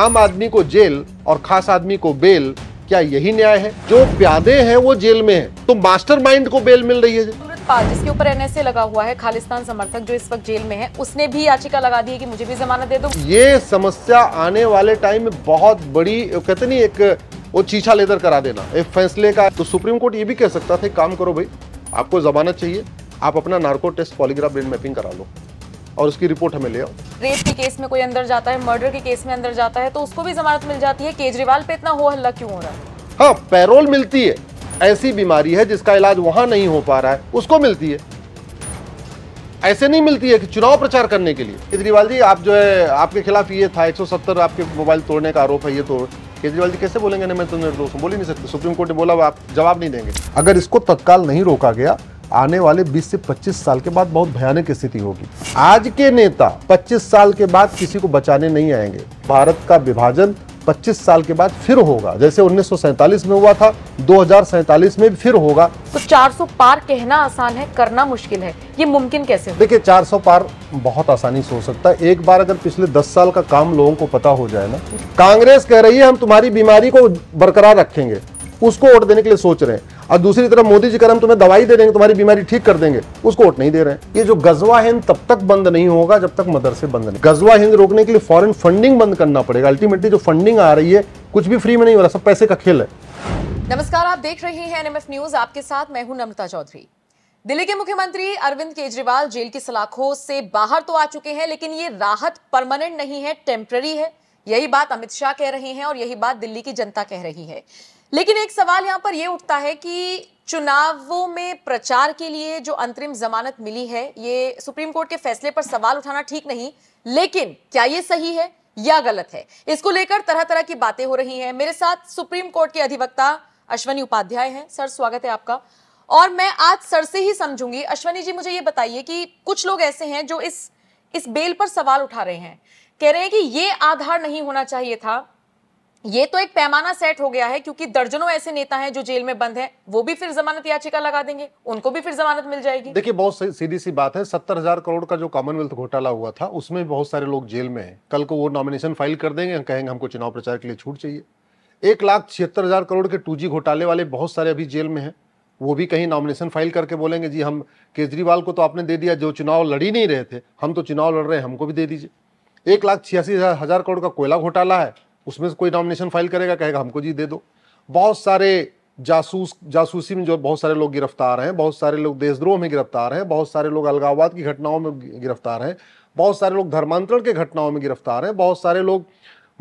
आम आदमी को जेल और खास आदमी को बेल क्या यही न्याय है जो प्यादे हैं वो जेल में हैं तो मास्टरमाइंड को बेल मिल रही है जिसके ऊपर एनएसए लगा हुआ है खालिस्तान समर्थक जो इस वक्त जेल में है उसने भी याचिका लगा दी है कि मुझे भी जमानत दे दो ये समस्या आने वाले टाइम में बहुत बड़ी कहते नहीं एक वो चीछा लेदर करा देना एक फैसले का तो सुप्रीम कोर्ट ये भी कह सकता था काम करो भाई आपको जमानत चाहिए आप अपना narco test polygraph brain mapping करा लो और उसकी रिपोर्ट हमें ले आओ रेप के केस में कोई अंदर जाता है मर्डर के केस में अंदर जाता है तो उसको भी जमानत मिल जाती है केजरीवाल पे इतना हो हल्ला क्यों हो रहा है हाँ पैरोल मिलती है ऐसी बीमारी है जिसका इलाज वहां नहीं हो पा रहा है उसको मिलती है ऐसे नहीं मिलती है कि चुनाव प्रचार करने के लिए केजरीवाल जी आप जो है आपके खिलाफ ये था 170 आपके मोबाइल तोड़ने का आरोप है ये तो केजरीवाल जी कैसे बोलेंगे ना मैं तो निर्दोष बोल ही नहीं सकते सुप्रीम कोर्ट ने बोला आप जवाब नहीं देंगे अगर इसको तत्काल नहीं रोका गया आने वाले 20 से 25 साल के बाद बहुत भयानक स्थिति होगी आज के नेता 25 साल के बाद किसी को बचाने नहीं आएंगे भारत का विभाजन 25 साल के बाद फिर होगा जैसे उन्नीस में हुआ था दो में भी फिर होगा तो 400 पार कहना आसान है करना मुश्किल है ये मुमकिन कैसे देखिए 400 पार बहुत आसानी से हो सकता है एक बार अगर पिछले 10 साल का काम लोगों को पता हो जाए ना कांग्रेस कह रही है हम तुम्हारी बीमारी को बरकरार रखेंगे उसको वोट देने के लिए सोच रहे हैं और दूसरी तरफ मोदी जी का हम तुम्हें दवाई दे देंगे तुम्हारी बीमारी ठीक कर देंगे उसको वोट नहीं दे रहे हैं ये जो गजवा हिंद तब तक बंद नहीं होगा जब तक मदरसे बंद नहीं गजवा हिंद रोकने के लिए फॉरन फंडिंग बंद करना पड़ेगा अल्टीमेटली जो फंडिंग आ रही है कुछ भी फ्री में नहीं हो रहा सब पैसे का खेल है नमस्कार आप देख रहे हैं एनएमएफ न्यूज आपके साथ मैं हूं नम्रता चौधरी दिल्ली के मुख्यमंत्री अरविंद केजरीवाल जेल की सलाखों से बाहर तो आ चुके हैं लेकिन ये राहत परमानेंट नहीं है टेम्प्ररी है यही बात अमित शाह कह रहे हैं और यही बात दिल्ली की जनता कह रही है लेकिन एक सवाल यहाँ पर यह उठता है कि चुनावों में प्रचार के लिए जो अंतरिम जमानत मिली है ये सुप्रीम कोर्ट के फैसले पर सवाल उठाना ठीक नहीं लेकिन क्या ये सही है या गलत है इसको लेकर तरह तरह की बातें हो रही हैं मेरे साथ सुप्रीम कोर्ट के अधिवक्ता अश्वनी उपाध्याय हैं सर स्वागत है आपका और मैं आज सर से ही समझूंगी अश्वनी जी मुझे ये बताइए कि कुछ लोग ऐसे हैं जो इस इस बेल पर सवाल उठा रहे हैं कह रहे हैं कि ये आधार नहीं होना चाहिए था ये तो एक पैमाना सेट हो गया है क्योंकि दर्जनों ऐसे नेता हैं जो जेल में बंद हैं वो भी फिर जमानत याचिका लगा देंगे उनको भी फिर जमानत मिल जाएगी देखिए बहुत सीधी सी बात है सत्तर हजार करोड़ का जो कॉमनवेल्थ घोटाला हुआ था उसमें बहुत सारे लोग जेल में हैं कल को वो नॉमिनेशन फाइल कर देंगे कहेंगे हमको चुनाव प्रचार के लिए छूट चाहिए एक लाख छिहत्तर हजार करोड़ के टू घोटाले वाले बहुत सारे अभी जेल में हैं वो भी कहीं नॉमिनेशन फाइल करके बोलेंगे जी हम केजरीवाल को तो आपने दे दिया जो चुनाव लड़ ही नहीं रहे थे हम तो चुनाव लड़ रहे हैं हमको भी दे दीजिए एक लाख छियासी हजार करोड़ का कोयला घोटाला है उसमें से कोई नॉमिनेशन फाइल करेगा कहेगा हमको जी दे दो बहुत सारे जासूस जासूसी में जो बहुत सारे लोग गिरफ्तार हैं बहुत सारे लोग देशद्रोह में गिरफ्तार हैं बहुत सारे लोग अलगाववाद की घटनाओं में गिरफ्तार हैं बहुत सारे लोग धर्मांतरण के घटनाओं में गिरफ्तार हैं बहुत सारे लोग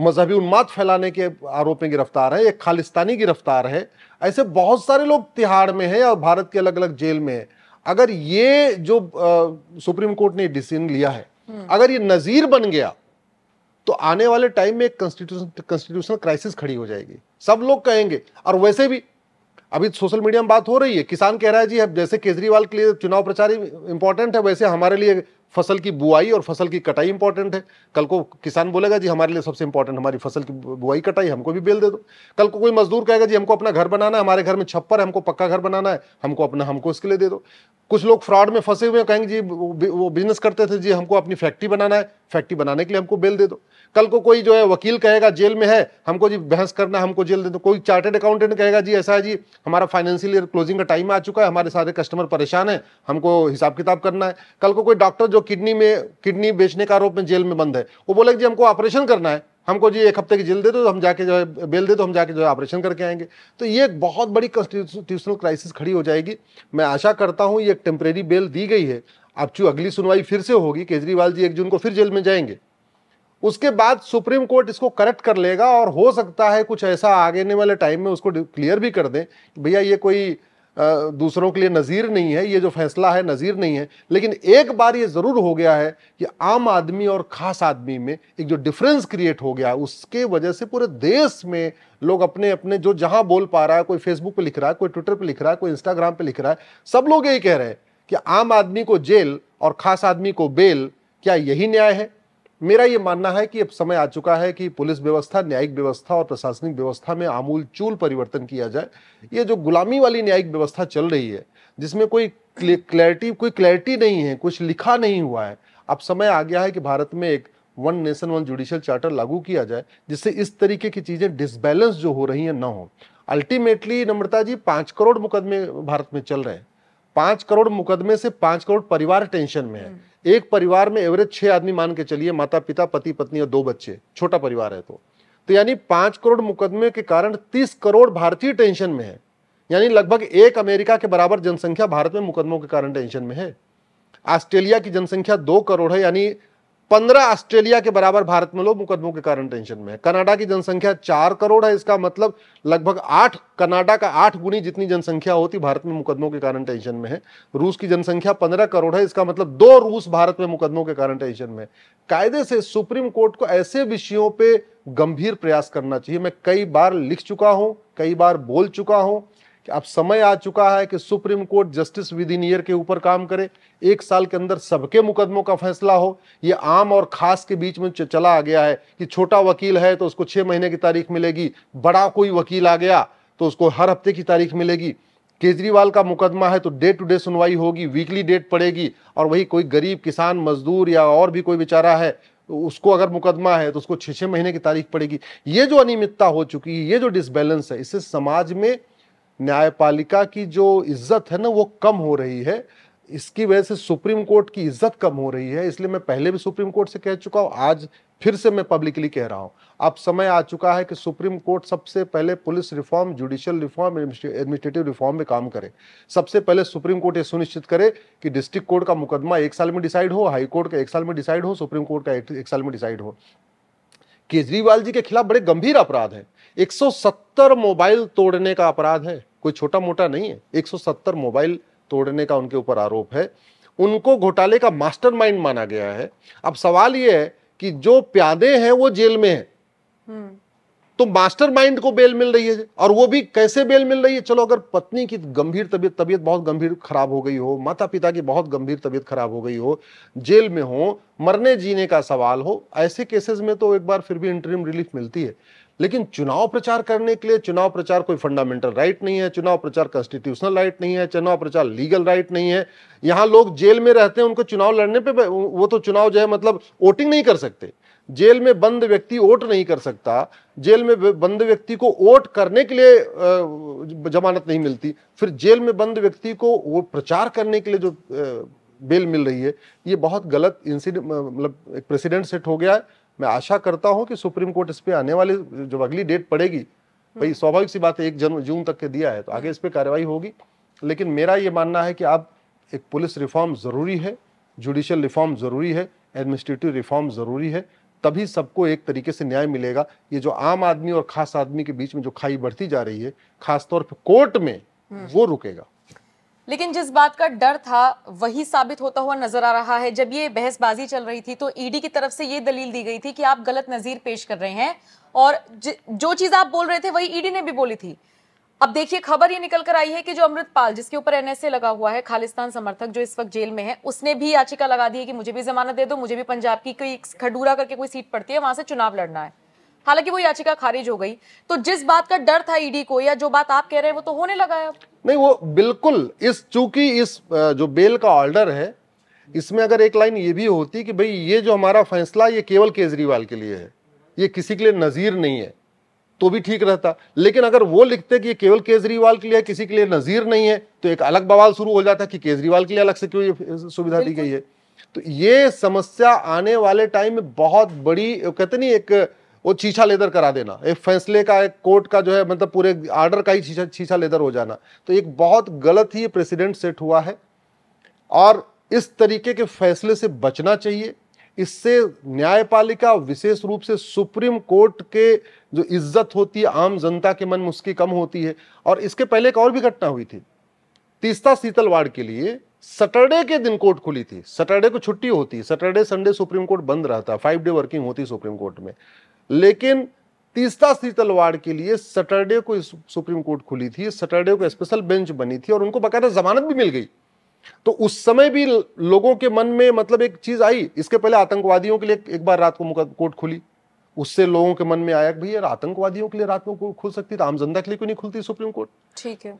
मजहबी उन्माद फैलाने के आरोप में गिरफ्तार हैं एक खालिस्तानी गिरफ्तार है ऐसे बहुत सारे लोग तिहाड़ में हैं और भारत के अलग अलग जेल में हैं अगर ये जो आ, सुप्रीम कोर्ट ने डिसीजन लिया है हम्म। अगर ये नज़ीर बन गया तो आने वाले टाइम में एक कॉन्स्टिट्यूशनल क्राइसिस खड़ी हो जाएगी सब लोग कहेंगे और वैसे भी अभी सोशल तो मीडिया में बात हो रही है किसान कह रहा है जी अब जैसे केजरीवाल के लिए चुनाव प्रचार इंपॉर्टेंट है वैसे हमारे लिए फसल की बुआई और फसल की कटाई इंपॉर्टेंट है कल को किसान बोलेगा जी हमारे लिए सबसे इंपॉर्टेंट हमारी फसल की बुआई कटाई हमको भी बेल दे दो कल को कोई मजदूर कहेगा जी हमको अपना घर बनाना है हमारे घर में छप्पर है हमको पक्का घर बनाना है हमको अपना हमको इसके लिए दे दो कुछ लोग फ्रॉड में फंसे हुए कहेंगे जी वो बिजनेस करते थे जी हमको अपनी फैक्ट्री बनाना है फैक्ट्री बनाने के लिए हमको बेल दे दो कल को कोई जो है वकील कहेगा जेल में है हमको जी बहस करना हमको जेल दे दो कोई चार्टेड अकाउंटेंट कहेगा जी ऐसा है जी हमारा फाइनेंशियल ईयर क्लोजिंग का टाइम आ चुका है हमारे सारे कस्टमर परेशान हैं हमको हिसाब किताब करना है कल को कोई डॉक्टर जो किडनी में किडनी बेचने का आरोप में जेल में बंद है वो बोला जी हमको ऑपरेशन करना है हमको जी एक हफ्ते की जेल दे दो तो हम जाके जो है बेल दे दो तो हम जाके जो है ऑपरेशन करके आएंगे तो ये एक बहुत बड़ी कॉन्स्टिट्यूशनल क्राइसिस खड़ी हो जाएगी मैं आशा करता हूँ ये एक टेम्परेरी बेल दी गई है अब चूँ अगली सुनवाई फिर से होगी केजरीवाल जी एक जून को फिर जेल में जाएंगे उसके बाद सुप्रीम कोर्ट इसको करेक्ट कर लेगा और हो सकता है कुछ ऐसा आगे वाले टाइम में उसको क्लियर भी कर दें भैया ये कोई दूसरों के लिए नज़ीर नहीं है ये जो फैसला है नज़ीर नहीं है लेकिन एक बार ये ज़रूर हो गया है कि आम आदमी और ख़ास आदमी में एक जो डिफरेंस क्रिएट हो गया उसके वजह से पूरे देश में लोग अपने अपने जो जहाँ बोल पा रहा है कोई फेसबुक पे लिख रहा है कोई ट्विटर पे लिख रहा है कोई इंस्टाग्राम पर लिख रहा है सब लोग यही कह रहे हैं कि आम आदमी को जेल और ख़ास आदमी को बेल क्या यही न्याय है मेरा ये मानना है कि अब समय आ चुका है कि पुलिस व्यवस्था न्यायिक व्यवस्था और प्रशासनिक व्यवस्था में आमूल चूल परिवर्तन किया जाए ये जो गुलामी वाली न्यायिक व्यवस्था चल रही है जिसमें कोई क्लैरिटी कोई क्लैरिटी नहीं है कुछ लिखा नहीं हुआ है अब समय आ गया है कि भारत में एक one nation one judicial charter लागू किया जाए जिससे इस तरीके की चीज़ें डिसबैलेंस जो हो रही हैं ना हो अल्टीमेटली नम्रता जी पाँच करोड़ मुकदमे भारत में चल रहे हैं पांच करोड़ मुकदमे से पांच करोड़ परिवार टेंशन में है एक परिवार में एवरेज छह आदमी मान के चलिए माता पिता पति पत्नी और दो बच्चे छोटा परिवार है तो तो यानी पांच करोड़ मुकदमे के कारण तीस करोड़ भारतीय टेंशन में है यानी लगभग एक अमेरिका के बराबर जनसंख्या भारत में मुकदमों के कारण टेंशन में है ऑस्ट्रेलिया की जनसंख्या दो करोड़ है यानी पंद्रह ऑस्ट्रेलिया के बराबर भारत में लोग मुकदमों के कारण टेंशन में है कनाडा की जनसंख्या चार करोड़ है इसका मतलब लगभग आठ कनाडा का आठ गुनी जितनी जनसंख्या होती भारत में मुकदमों के कारण टेंशन में है रूस की जनसंख्या पंद्रह करोड़ है इसका मतलब दो रूस भारत में मुकदमों के कारण टेंशन में कायदे से सुप्रीम कोर्ट को ऐसे विषयों पर गंभीर प्रयास करना चाहिए मैं कई बार लिख चुका हूं कई बार बोल चुका हूं कि अब समय आ चुका है कि supreme court justice within year के ऊपर काम करे एक साल के अंदर सबके मुकदमों का फैसला हो ये आम और खास के बीच में चला आ गया है कि छोटा वकील है तो उसको छः महीने की तारीख मिलेगी बड़ा कोई वकील आ गया तो उसको हर हफ्ते की तारीख मिलेगी केजरीवाल का मुकदमा है तो डे टू डे सुनवाई होगी वीकली डेट पड़ेगी और वही कोई गरीब किसान मजदूर या और भी कोई बेचारा है उसको अगर मुकदमा है तो उसको छः छः महीने की तारीख पड़ेगी ये जो अनियमितता हो चुकी है ये जो डिसबैलेंस है इससे समाज में न्यायपालिका की जो इज्जत है ना वो कम हो रही है इसकी वजह से सुप्रीम कोर्ट की इज्जत कम हो रही है इसलिए मैं पहले भी सुप्रीम कोर्ट से कह चुका हूँ आज फिर से मैं पब्लिकली कह रहा हूँ अब समय आ चुका है कि सुप्रीम कोर्ट सबसे पहले police reform judicial reform administrative reform में काम करे सबसे पहले सुप्रीम कोर्ट ये सुनिश्चित करे कि डिस्ट्रिक्ट कोर्ट का मुकदमा एक साल में डिसाइड हो हाई कोर्ट का एक साल में डिसाइड हो सुप्रीम कोर्ट का एक, साल में डिसाइड हो केजरीवाल जी के खिलाफ बड़े गंभीर अपराध है 170 मोबाइल तोड़ने का अपराध है कोई छोटा मोटा नहीं है 170 मोबाइल तोड़ने का उनके ऊपर आरोप है उनको घोटाले का मास्टरमाइंड माना गया है अब सवाल यह है कि जो प्यादे हैं वो जेल में है हम्म। तो मास्टरमाइंड को बेल मिल रही है और वो भी कैसे बेल मिल रही है चलो अगर पत्नी की गंभीर तबीयत तबीयत बहुत गंभीर खराब हो गई हो माता पिता की बहुत गंभीर तबीयत खराब हो गई हो जेल में हो मरने जीने का सवाल हो ऐसे केसेस में तो एक बार फिर भी इंटरिम रिलीफ मिलती है लेकिन चुनाव प्रचार करने के लिए चुनाव प्रचार कोई फंडामेंटल राइट नहीं है चुनाव प्रचार कॉन्स्टिट्यूशनल राइट नहीं है चुनाव प्रचार लीगल राइट नहीं है यहाँ लोग जेल में रहते हैं उनको चुनाव लड़ने पे वो तो चुनाव जो है मतलब वोटिंग नहीं कर सकते जेल में बंद व्यक्ति वोट नहीं कर सकता जेल में बंद व्यक्ति को वोट करने के लिए जमानत नहीं मिलती फिर जेल में बंद व्यक्ति को वो प्रचार करने के लिए जो बेल मिल रही है ये बहुत गलत इंसिडेंट मतलब एक प्रेसिडेंट सेट हो गया है मैं आशा करता हूं कि सुप्रीम कोर्ट इस पर आने वाले जब अगली डेट पड़ेगी भाई हम्म। स्वाभाविक सी बात है एक जन जून तक के दिया है तो आगे हम्म। इस पर कार्रवाई होगी लेकिन मेरा ये मानना है कि अब एक पुलिस रिफॉर्म ज़रूरी है जुडिशल रिफॉर्म ज़रूरी है एडमिनिस्ट्रेटिव रिफॉर्म ज़रूरी है तभी सबको एक तरीके से न्याय मिलेगा ये जो आम आदमी और खास आदमी के बीच में जो खाई बढ़ती जा रही है खासतौर पर कोर्ट में हम्म। वो रुकेगा लेकिन जिस बात का डर था वही साबित होता हुआ नजर आ रहा है जब ये बहसबाजी चल रही थी तो ईडी e की तरफ से ये दलील दी गई थी कि आप गलत नजीर पेश कर रहे हैं और जो चीज आप बोल रहे थे वही ईडी e ने भी बोली थी अब देखिए खबर ये निकल कर आई है कि जो अमृतपाल जिसके ऊपर एनएसए लगा हुआ है खालिस्तान समर्थक जो इस वक्त जेल में है उसने भी याचिका लगा दी है कि मुझे भी जमानत दे दो मुझे भी पंजाब की कोई खडूरा करके कोई सीट पड़ती है वहां से चुनाव लड़ना है हालांकि वो याचिका खारिज हो गई तो जिस बात का डर था ईडी को या जो बात आप कह रहे हैं वो तो होने लगा है नहीं वो बिल्कुल इस चूंकि इस जो बेल का ऑर्डर है इसमें अगर एक लाइन ये भी होती कि भाई ये जो हमारा फैसला ये केवल केजरीवाल के लिए है ये किसी के लिए नज़ीर नहीं है तो भी ठीक रहता लेकिन अगर वो लिखते कि ये केवल केजरीवाल के लिए किसी के लिए नज़ीर नहीं है तो एक अलग बवाल शुरू हो जाता कि केजरीवाल के लिए अलग से क्यों ये सुविधा दी गई है तो ये समस्या आने वाले टाइम में बहुत बड़ी कहते नहीं एक वो शीशा लेदर करा देना एक फैसले का एक कोर्ट का जो है मतलब पूरे आर्डर का ही शीशा शीशा लेदर हो जाना तो एक बहुत गलत ही प्रेसिडेंट सेट हुआ है और इस तरीके के फैसले से बचना चाहिए इससे न्यायपालिका विशेष रूप से सुप्रीम कोर्ट के जो इज्जत होती है आम जनता के मन उसकी कम होती है और इसके पहले एक और भी घटना हुई थी तीस्ता शीतलवाड़ के लिए सैटरडे के दिन कोर्ट खुली थी सैटरडे को छुट्टी होती सैटरडे संडे सुप्रीम कोर्ट बंद रहता फाइव डे वर्किंग होती सुप्रीम कोर्ट में लेकिन तीसरा शीतलवाड़ के लिए सैटरडे को सुप्रीम कोर्ट खुली थी सैटरडे को स्पेशल बेंच बनी थी और उनको बकायदा जमानत भी मिल गई तो उस समय भी लोगों के मन में मतलब एक चीज आई इसके पहले आतंकवादियों के लिए एक बार रात को कोर्ट खुली उससे लोगों के मन में आया भैया आतंकवादियों के लिए रात को कोर्ट खुल सकती तो आम जनता के लिए क्यों नहीं खुलती सुप्रीम कोर्ट ठीक है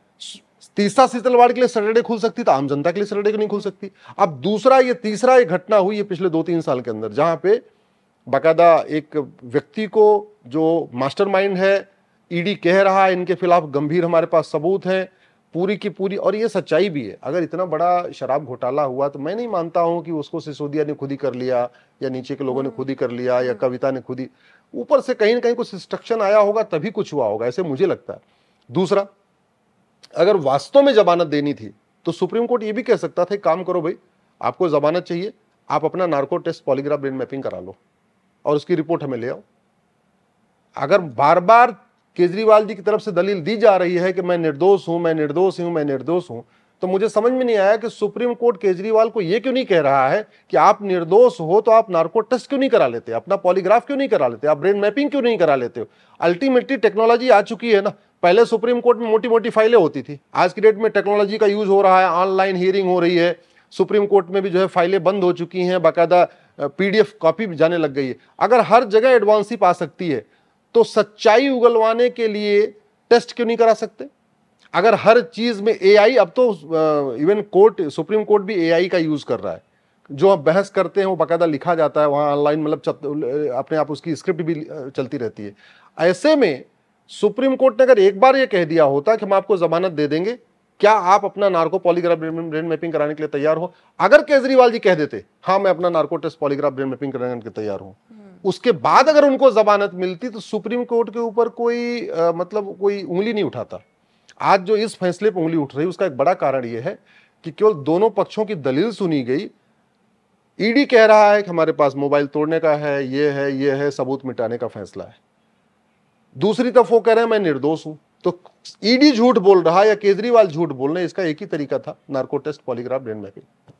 तीसरा शीतलवाड़ के लिए सैटरडे खुल सकती तो आम जनता के लिए सैटरडे को नहीं खुल सकती अब दूसरा ये तीसरा ये घटना हुई है पिछले दो तीन साल के अंदर जहां पे बाकायदा एक व्यक्ति को जो मास्टरमाइंड है ईडी e कह रहा है इनके खिलाफ गंभीर हमारे पास सबूत हैं पूरी की पूरी और ये सच्चाई भी है अगर इतना बड़ा शराब घोटाला हुआ तो मैं नहीं मानता हूँ कि उसको सिसोदिया ने खुद ही कर लिया या नीचे के लोगों ने खुद ही कर लिया या हम्म। कविता ने खुद ही ऊपर से कहीं ना कहीं कुछ इंस्ट्रक्शन आया होगा तभी कुछ हुआ होगा ऐसे मुझे लगता है दूसरा अगर वास्तव में जमानत देनी थी तो सुप्रीम कोर्ट ये भी कह सकता था काम करो भाई आपको जमानत चाहिए आप अपना narco test polygraph brain mapping करा लो और उसकी रिपोर्ट हमें ले आओ अगर बार बार केजरीवाल जी की तरफ से दलील दी जा रही है कि मैं निर्दोष हूं मैं निर्दोष हूं मैं निर्दोष हूं तो मुझे समझ में नहीं आया कि सुप्रीम कोर्ट केजरीवाल को यह क्यों नहीं कह रहा है कि आप निर्दोष हो तो आप नार्को टेस्ट क्यों नहीं करा लेते अपना पॉलीग्राफ क्यों नहीं करा लेते आप ब्रेन मैपिंग क्यों नहीं करा लेते हो अल्टीमेटली टेक्नोलॉजी आ चुकी है ना पहले सुप्रीम कोर्ट में मोटी मोटी फाइलें होती थी आज की डेट में टेक्नोलॉजी का यूज हो रहा है ऑनलाइन हियरिंग हो रही है सुप्रीम कोर्ट में भी जो है फाइलें बंद हो चुकी हैं बाकायदा पीडीएफ कॉपी जाने लग गई है अगर हर जगह एडवांस ही पा सकती है तो सच्चाई उगलवाने के लिए टेस्ट क्यों नहीं करा सकते अगर हर चीज़ में एआई अब तो इवन कोर्ट सुप्रीम कोर्ट भी एआई का यूज़ कर रहा है जो आप बहस करते हैं वो बाकायदा लिखा जाता है वहाँ ऑनलाइन मतलब अपने आप उसकी स्क्रिप्ट भी चलती रहती है ऐसे में सुप्रीम कोर्ट ने अगर एक बार ये कह दिया होता कि हम आपको ज़मानत दे देंगे क्या आप अपना नार्को पॉलीग्राफ ब्रेन मैपिंग कराने के लिए तैयार हो अगर केजरीवाल जी कह देते हाँ मैं अपना narco test polygraph brain mapping कराने के लिए तैयार हूँ हम्म। उसके बाद अगर उनको जमानत मिलती तो सुप्रीम कोर्ट के ऊपर कोई आ, मतलब कोई उंगली नहीं उठाता आज जो इस फैसले पर उंगली उठ रही उसका एक बड़ा कारण यह है कि केवल दोनों पक्षों की दलील सुनी गई ईडी कह रहा है कि हमारे पास मोबाइल तोड़ने का है ये है ये है सबूत मिटाने का फैसला है दूसरी तरफ वो कह रहे हैं मैं निर्दोष हूं तो ईडी झूठ बोल रहा या केजरीवाल झूठ बोल रहे इसका एक ही तरीका था narco test polygraph brain mapping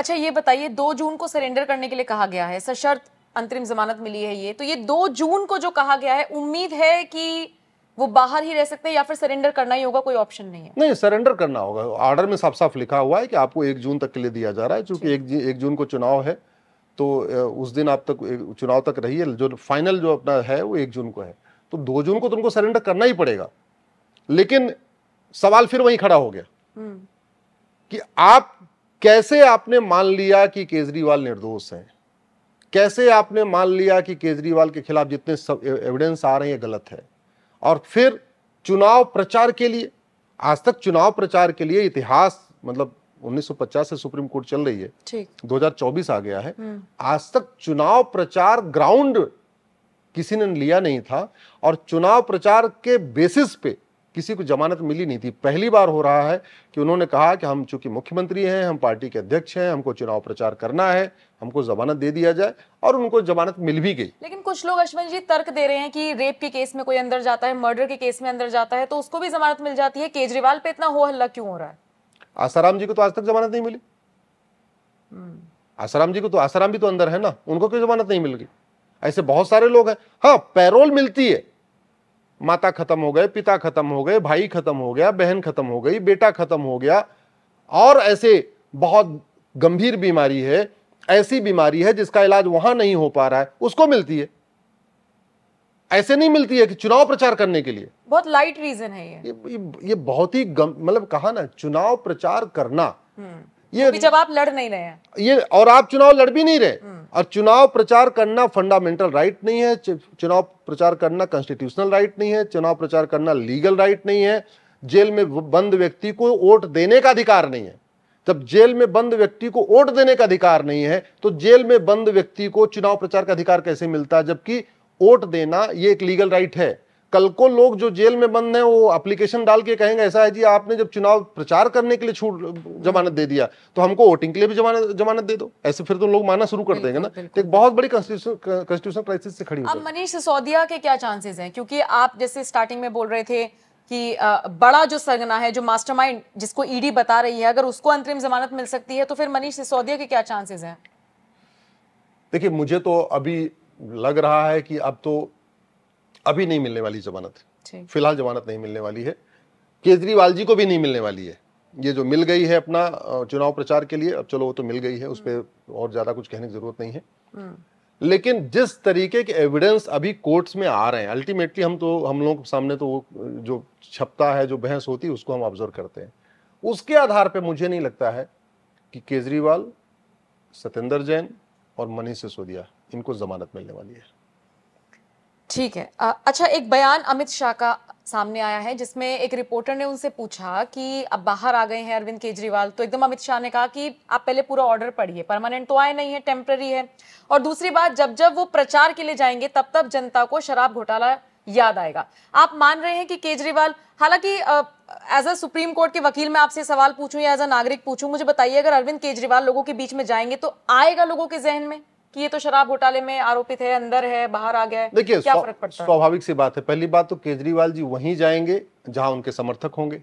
अच्छा ये बताइए दो जून को सरेंडर करने के लिए कहा गया है सशर्त अंतरिम जमानत मिली है ये तो ये दो जून को जो कहा गया है उम्मीद है कि वो बाहर ही रह सकते हैं या फिर सरेंडर करना ही होगा कोई ऑप्शन नहीं है नहीं सरेंडर करना होगा ऑर्डर में साफ साफ लिखा हुआ है कि आपको एक जून तक के लिए दिया जा रहा है क्योंकि एक एक जून को चुनाव है तो उस दिन आप तक चुनाव तक रही जो फाइनल जो अपना है वो एक जून को है तो दो जून को तुमको सरेंडर करना ही पड़ेगा लेकिन सवाल फिर वहीं खड़ा हो गया हम्म। कि आप कैसे आपने मान लिया कि केजरीवाल निर्दोष हैं कैसे आपने मान लिया कि केजरीवाल के खिलाफ जितने सब एविडेंस आ रहे हैं गलत है और फिर चुनाव प्रचार के लिए आज तक चुनाव प्रचार के लिए इतिहास मतलब 1950 से सुप्रीम कोर्ट चल रही है 2024 आ गया है हम्म। आज तक चुनाव प्रचार ग्राउंड किसी ने लिया नहीं था और चुनाव प्रचार के बेसिस पे किसी को जमानत मिली नहीं थी पहली बार हो रहा है कि उन्होंने कहा कि हम चूंकि मुख्यमंत्री हैं हम पार्टी के अध्यक्ष हैं हमको चुनाव प्रचार करना है हमको जमानत दे दिया जाए और उनको जमानत मिल भी गई लेकिन कुछ लोग अश्विन जी तर्क दे रहे हैं कि रेप के केस में कोई अंदर जाता है मर्डर के केस में अंदर जाता है तो उसको भी जमानत मिल जाती है केजरीवाल पे इतना हो हल्ला क्यों हो रहा है आसाराम जी को तो आज तक जमानत नहीं मिली हम्म। आसाराम जी को तो आसाराम भी तो अंदर है ना उनको क्यों जमानत नहीं मिल गई ऐसे बहुत सारे लोग हैं हाँ पैरोल मिलती है माता खत्म हो गए पिता खत्म हो गए भाई खत्म हो गया बहन खत्म हो गई बेटा खत्म हो गया और ऐसे बहुत गंभीर बीमारी है ऐसी बीमारी है जिसका इलाज वहां नहीं हो पा रहा है उसको मिलती है ऐसे नहीं मिलती है कि चुनाव प्रचार करने के लिए बहुत लाइट रीजन है ये ये, ये बहुत ही मतलब कहा ना चुनाव प्रचार करना हम्म। ये जब आप लड़ नहीं रहे ये और आप चुनाव लड़ भी नहीं रहे हम्म। और चुनाव प्रचार करना फंडामेंटल राइट नहीं है चुनाव प्रचार करना कॉन्स्टिट्यूशनल राइट नहीं है चुनाव प्रचार करना लीगल राइट नहीं है जेल में बंद व्यक्ति को वोट देने का अधिकार नहीं है जब जेल में बंद व्यक्ति को वोट देने का अधिकार नहीं है तो जेल में बंद व्यक्ति को चुनाव प्रचार का अधिकार कैसे मिलता है जबकि वोट देना ये एक लीगल राइट है कल को लोग जो जेल में बंद हैं वो एप्लीकेशन डाल के कहेंगे ऐसा है जी आपने जब चुनाव प्रचार करने के लिए छूट जमानत दे दिया तो हमको वोटिंग के लिए भी जमानत जमानत दे दो ऐसे फिर तो लोग मानना शुरू कर देंगे ना तो एक बहुत बड़ी कॉन्स्टिट्यूशन क्राइसिस से खड़ी अब मनीष सिसोदिया के क्या चांसेस हैं क्योंकि आप जैसे स्टार्टिंग में बोल रहे थे कि बड़ा जो सरगना है जो मास्टरमाइंड जिसको ईडी e बता रही है अगर उसको अंतरिम जमानत मिल सकती है तो फिर मनीष सिसोदिया के क्या चांसेस हैं देखिए मुझे तो अभी लग रहा है कि अब तो अभी नहीं मिलने वाली जमानत फिलहाल जमानत नहीं मिलने वाली है केजरीवाल जी को भी नहीं मिलने वाली है ये जो मिल गई है अपना चुनाव प्रचार के लिए अब चलो वो तो मिल गई है उस पर और ज्यादा कुछ कहने की जरूरत नहीं है हम्म। लेकिन जिस तरीके के एविडेंस अभी कोर्ट्स में आ रहे हैं अल्टीमेटली हम तो हम लोगों के सामने तो वो जो छपता है जो बहस होती है उसको हम ऑब्जर्व करते हैं उसके आधार पर मुझे नहीं लगता है कि केजरीवाल सत्येंद्र जैन और मनीष सिसोदिया इनको जमानत मिलने वाली है ठीक है आ, अच्छा एक बयान अमित शाह का सामने आया है जिसमें एक रिपोर्टर ने उनसे पूछा कि अब बाहर आ गए हैं अरविंद केजरीवाल तो एकदम अमित शाह ने कहा कि आप पहले पूरा ऑर्डर पढ़िए परमानेंट तो आए नहीं है टेम्प्ररी है और दूसरी बात जब जब वो प्रचार के लिए जाएंगे तब तब जनता को शराब घोटाला याद आएगा आप मान रहे हैं कि केजरीवाल हालांकि एज अ सुप्रीम कोर्ट के वकील मैं आपसे सवाल पूछूं या एज अ नागरिक पूछूं मुझे बताइए अगर अरविंद केजरीवाल लोगों के बीच में जाएंगे तो आएगा लोगों के जहन में कि ये तो शराब घोटाले में आरोपित है अंदर है बाहर आ गया है देखिए स्वाभाविक सी बात है पहली बात तो केजरीवाल जी वही जाएंगे जहां उनके समर्थक होंगे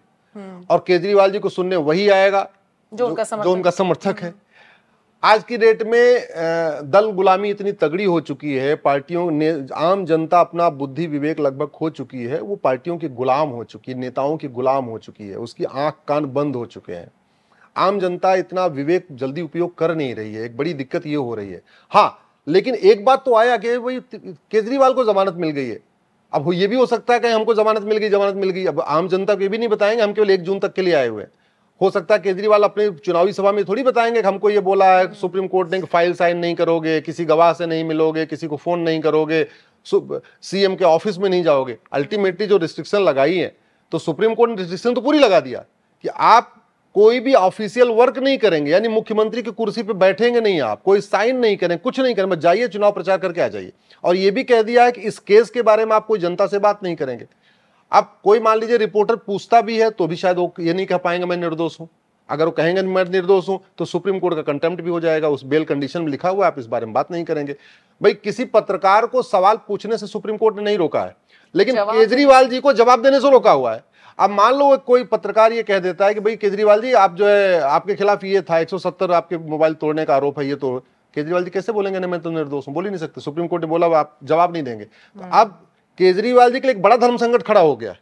और केजरीवाल जी को सुनने वही आएगा जो उनका समर्थक, जो उनका समर्थक है हम्म। आज की डेट में दल गुलामी इतनी तगड़ी हो चुकी है पार्टियों ने आम जनता अपना बुद्धि विवेक लगभग खो चुकी है वो पार्टियों के गुलाम हो चुकी है नेताओं की गुलाम हो चुकी है उसकी आंख कान बंद हो चुके हैं आम जनता इतना विवेक जल्दी उपयोग कर नहीं रही है एक बड़ी दिक्कत ये हो रही है हाँ लेकिन एक बात तो आया कि भाई केजरीवाल को जमानत मिल गई है अब ये भी हो सकता है कि हमको जमानत मिल गई जमानत मिल गई अब आम जनता को ये भी नहीं बताएंगे हम केवल एक जून तक के लिए आए हुए हो सकता है केजरीवाल अपने चुनावी सभा में थोड़ी बताएंगे कि हमको ये बोला है सुप्रीम कोर्ट ने फाइल साइन नहीं करोगे किसी गवाह से नहीं मिलोगे किसी को फोन नहीं करोगे सीएम के ऑफिस में नहीं जाओगे अल्टीमेटली जो रिस्ट्रिक्शन लगाई है तो सुप्रीम कोर्ट ने रिस्ट्रिक्शन तो पूरी लगा दिया कि आप कोई भी ऑफिशियल वर्क नहीं करेंगे यानी मुख्यमंत्री की कुर्सी पर बैठेंगे नहीं आप कोई साइन नहीं करें कुछ नहीं करें बस जाइए चुनाव प्रचार करके आ जाइए और यह भी कह दिया है कि इस केस के बारे में आप कोई जनता से बात नहीं करेंगे अब कोई मान लीजिए रिपोर्टर पूछता भी है तो भी शायद वो ये नहीं कह पाएंगे मैं निर्दोष हूं अगर वो कहेंगे मैं निर्दोष हूं तो सुप्रीम कोर्ट का कंटेम्प्ट भी हो जाएगा उस बेल कंडीशन में लिखा हुआ है आप इस बारे में बात नहीं करेंगे भाई किसी पत्रकार को सवाल पूछने से सुप्रीम कोर्ट ने नहीं रोका है लेकिन केजरीवाल जी को जवाब देने से रोका हुआ है अब मान लो कोई पत्रकार ये कह देता है कि भाई केजरीवाल जी आप जो है आपके खिलाफ ये था 170 आपके मोबाइल तोड़ने का आरोप है ये तो केजरीवाल जी कैसे बोलेंगे ना मैं तो निर्दोष हूँ बोल ही नहीं सकते सुप्रीम कोर्ट ने बोला आप जवाब नहीं देंगे तो अब केजरीवाल जी के लिए एक बड़ा धर्म संकट खड़ा हो गया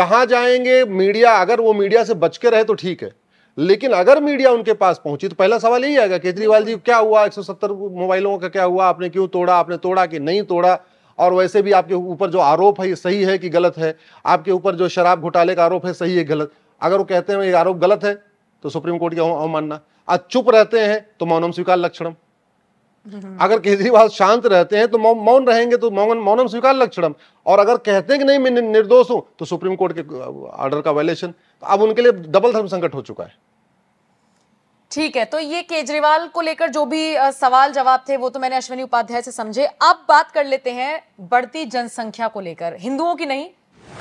जहां जाएंगे मीडिया अगर वो मीडिया से बच के रहे तो ठीक है लेकिन अगर मीडिया उनके पास पहुंची तो पहला सवाल यही आएगा केजरीवाल जी क्या हुआ 170 मोबाइलों का क्या हुआ आपने क्यों तोड़ा आपने तोड़ा कि नहीं तोड़ा और वैसे भी आपके ऊपर जो आरोप है ये सही है कि गलत है आपके ऊपर जो शराब घोटाले का आरोप है सही है गलत अगर वो कहते हैं ये आरोप गलत है तो सुप्रीम कोर्ट की अवमानना आज चुप रहते हैं तो मौनम स्वीकार लक्षणम अगर केजरीवाल शांत रहते हैं तो मौन रहेंगे तो मौन मौनम स्वीकार लक्षणम और अगर कहते हैं कि नहीं मैं निर्दोष हूं तो सुप्रीम कोर्ट के ऑर्डर का वायलेशन तो अब उनके लिए डबल धर्म संकट हो चुका है ठीक है तो ये केजरीवाल को लेकर जो भी सवाल जवाब थे वो तो मैंने अश्विनी उपाध्याय से समझे अब बात कर लेते हैं बढ़ती जनसंख्या को लेकर हिंदुओं की नहीं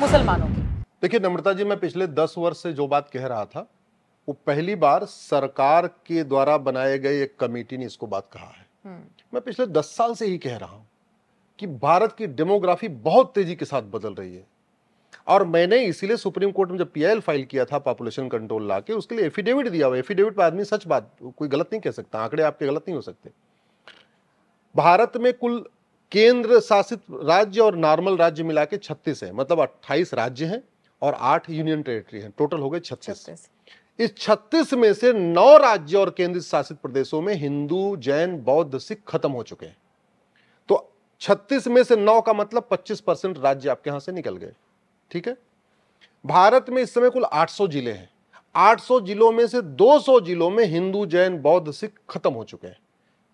मुसलमानों की देखिए नम्रता जी मैं पिछले दस वर्ष से जो बात कह रहा था वो पहली बार सरकार के द्वारा बनाए गए एक कमेटी ने इसको बात कहा है हम्म। मैं पिछले दस साल से ही कह रहा हूं कि भारत की डेमोग्राफी बहुत तेजी के साथ बदल रही है और मैंने इसीलिए सुप्रीम कोर्ट में जब पीआईएल फाइल किया था पॉपुलेशन कंट्रोल ला के उसके लिए एफिडेविट दिया हुआ एफिडेविट पर आदमी सच बात कोई गलत नहीं कह सकता आंकड़े आपके गलत नहीं हो सकते भारत में कुल केंद्र शासित राज्य और नॉर्मल राज्य मिला के छत्तीस है मतलब अट्ठाईस राज्य हैं और आठ यूनियन टेरिटरी हैं टोटल हो गए छत्तीस इस छत्तीस में से नौ राज्य और केंद्र शासित प्रदेशों में हिंदू जैन बौद्ध सिख खत्म हो चुके हैं तो छत्तीस में से नौ का मतलब पच्चीस परसेंट राज्य आपके यहां से निकल गए ठीक है भारत में इस समय कुल 800 जिले हैं 800 जिलों में से 200 जिलों में हिंदू जैन बौद्ध सिख खत्म हो चुके हैं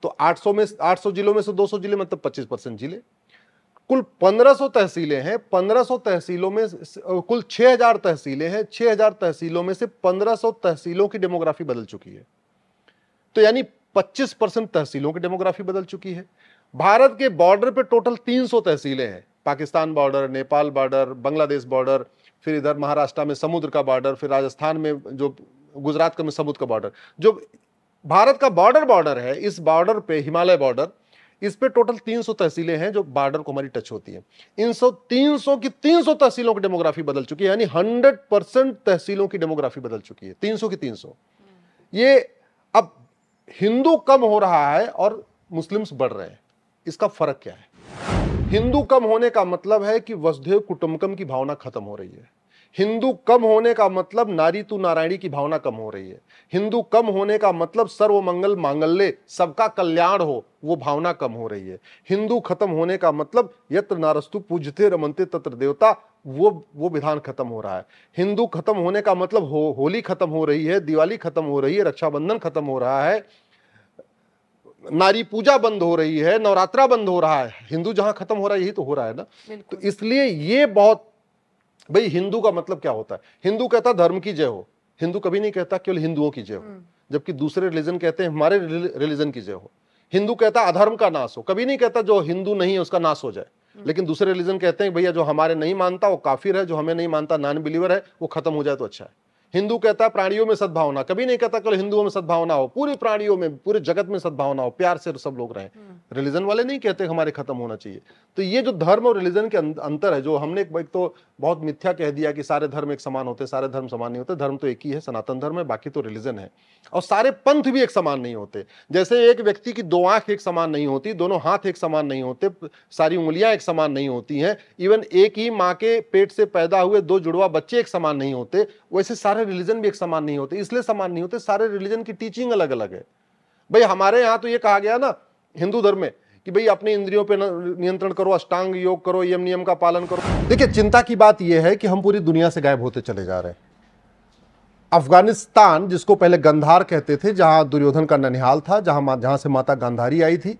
तो 800 में 800 जिलों में से 200 जिले मतलब 25 परसेंट जिले कुल 1500 तहसीलें हैं 1500 तहसीलों में कुल 6000 तहसीलें हैं 6000 तहसीलों में से 1500 तहसीलों की डेमोग्राफी बदल चुकी है तो यानी 25 परसेंट तहसीलों की डेमोग्राफी बदल चुकी है भारत के बॉर्डर पे टोटल 300 तहसीलें हैं Pakistan border Nepal border Bangladesh border फिर इधर महाराष्ट्र में समुद्र का बॉर्डर फिर राजस्थान में जो गुजरात का में समुद्र का बॉर्डर जो भारत का बॉर्डर बॉर्डर है इस बॉर्डर पे हिमालय बॉर्डर इस पे टोटल 300 तहसीलें हैं जो बॉर्डर को हमारी टच होती है इन सौ तीन सौ की 300 तहसीलों की डेमोग्राफी बदल चुकी है यानी 100 परसेंट तहसीलों की डेमोग्राफी बदल चुकी है 300 की 300 ये अब हिंदू कम हो रहा है और मुस्लिम्स बढ़ रहे हैं इसका फर्क क्या है हिंदू कम होने का मतलब है कि वसुदेव कुटुंबकम की भावना खत्म हो रही है हिंदू कम होने का मतलब नारी तू नारायणी की भावना कम हो रही है हिंदू कम होने का मतलब सर्व मंगल मांगल्य सबका कल्याण हो वो भावना कम हो रही है हिंदू खत्म होने का मतलब यत्र नारस्तु पूजते रमनते तत्र देवता वो वो विधान खत्म हो रहा है हिंदू खत्म होने का मतलब हो होली खत्म हो रही है दिवाली खत्म हो रही है रक्षाबंधन खत्म हो रहा है नारी पूजा बंद हो रही है नवरात्रा बंद हो रहा है हिंदू जहां खत्म हो रहा है यही तो हो रहा है ना तो इसलिए ये बहुत भाई हिंदू का मतलब क्या होता है हिंदू कहता धर्म की जय हो हिंदू कभी नहीं कहता केवल हिंदुओं की जय हो हम्म। जबकि दूसरे रिलीजन कहते हैं हमारे रिलीजन की जय हो हिंदू कहता अधर्म का नाश हो कभी नहीं कहता जो हिंदू नहीं है उसका नाश हो जाए हम्म। लेकिन दूसरे रिलीजन कहते हैं भैया जो हमारे नहीं मानता वो काफिर है जो हमें नहीं मानता नॉन बिलीवर है वो खत्म हो जाए तो अच्छा है हिंदू कहता है प्राणियों में सद्भावना कभी नहीं कहता कल हिंदुओं में सद्भावना हो पूरे प्राणियों में पूरे जगत में सद्भावना हो प्यार से सब लोग रहे हम्म। रिलीजन वाले नहीं कहते हमारे खत्म होना चाहिए तो ये जो धर्म और रिलीजन के अं-, अंतर है जो हमने एक तो बहुत मिथ्या कह दिया कि सारे धर्म एक समान होते सारे धर्म समान नहीं होते धर्म तो एक ही है सनातन धर्म है बाकी तो रिलीजन है और सारे पंथ भी एक समान नहीं होते जैसे एक व्यक्ति की दो आंख एक समान नहीं होती दोनों हाथ एक समान नहीं होते सारी उंगलियां एक समान नहीं होती हैं इवन एक ही माँ के पेट से पैदा हुए दो जुड़वा बच्चे एक समान नहीं होते वैसे सारे रिलीजन भी एक समान नहीं होते इसलिए समान नहीं होते सारे रिलीजन की टीचिंग अलग अलग है भाई हमारे यहाँ तो ये कहा गया ना हिंदू धर्म में कि भाई अपने इंद्रियों पे नियंत्रण करो अष्टांग योग करो यम नियम का पालन करो देखिए चिंता की बात यह है कि हम पूरी दुनिया से गायब होते चले जा रहे हैं अफगानिस्तान जिसको पहले गंधार कहते थे जहां दुर्योधन का ननिहाल था जहां जहां से माता गांधारी आई थी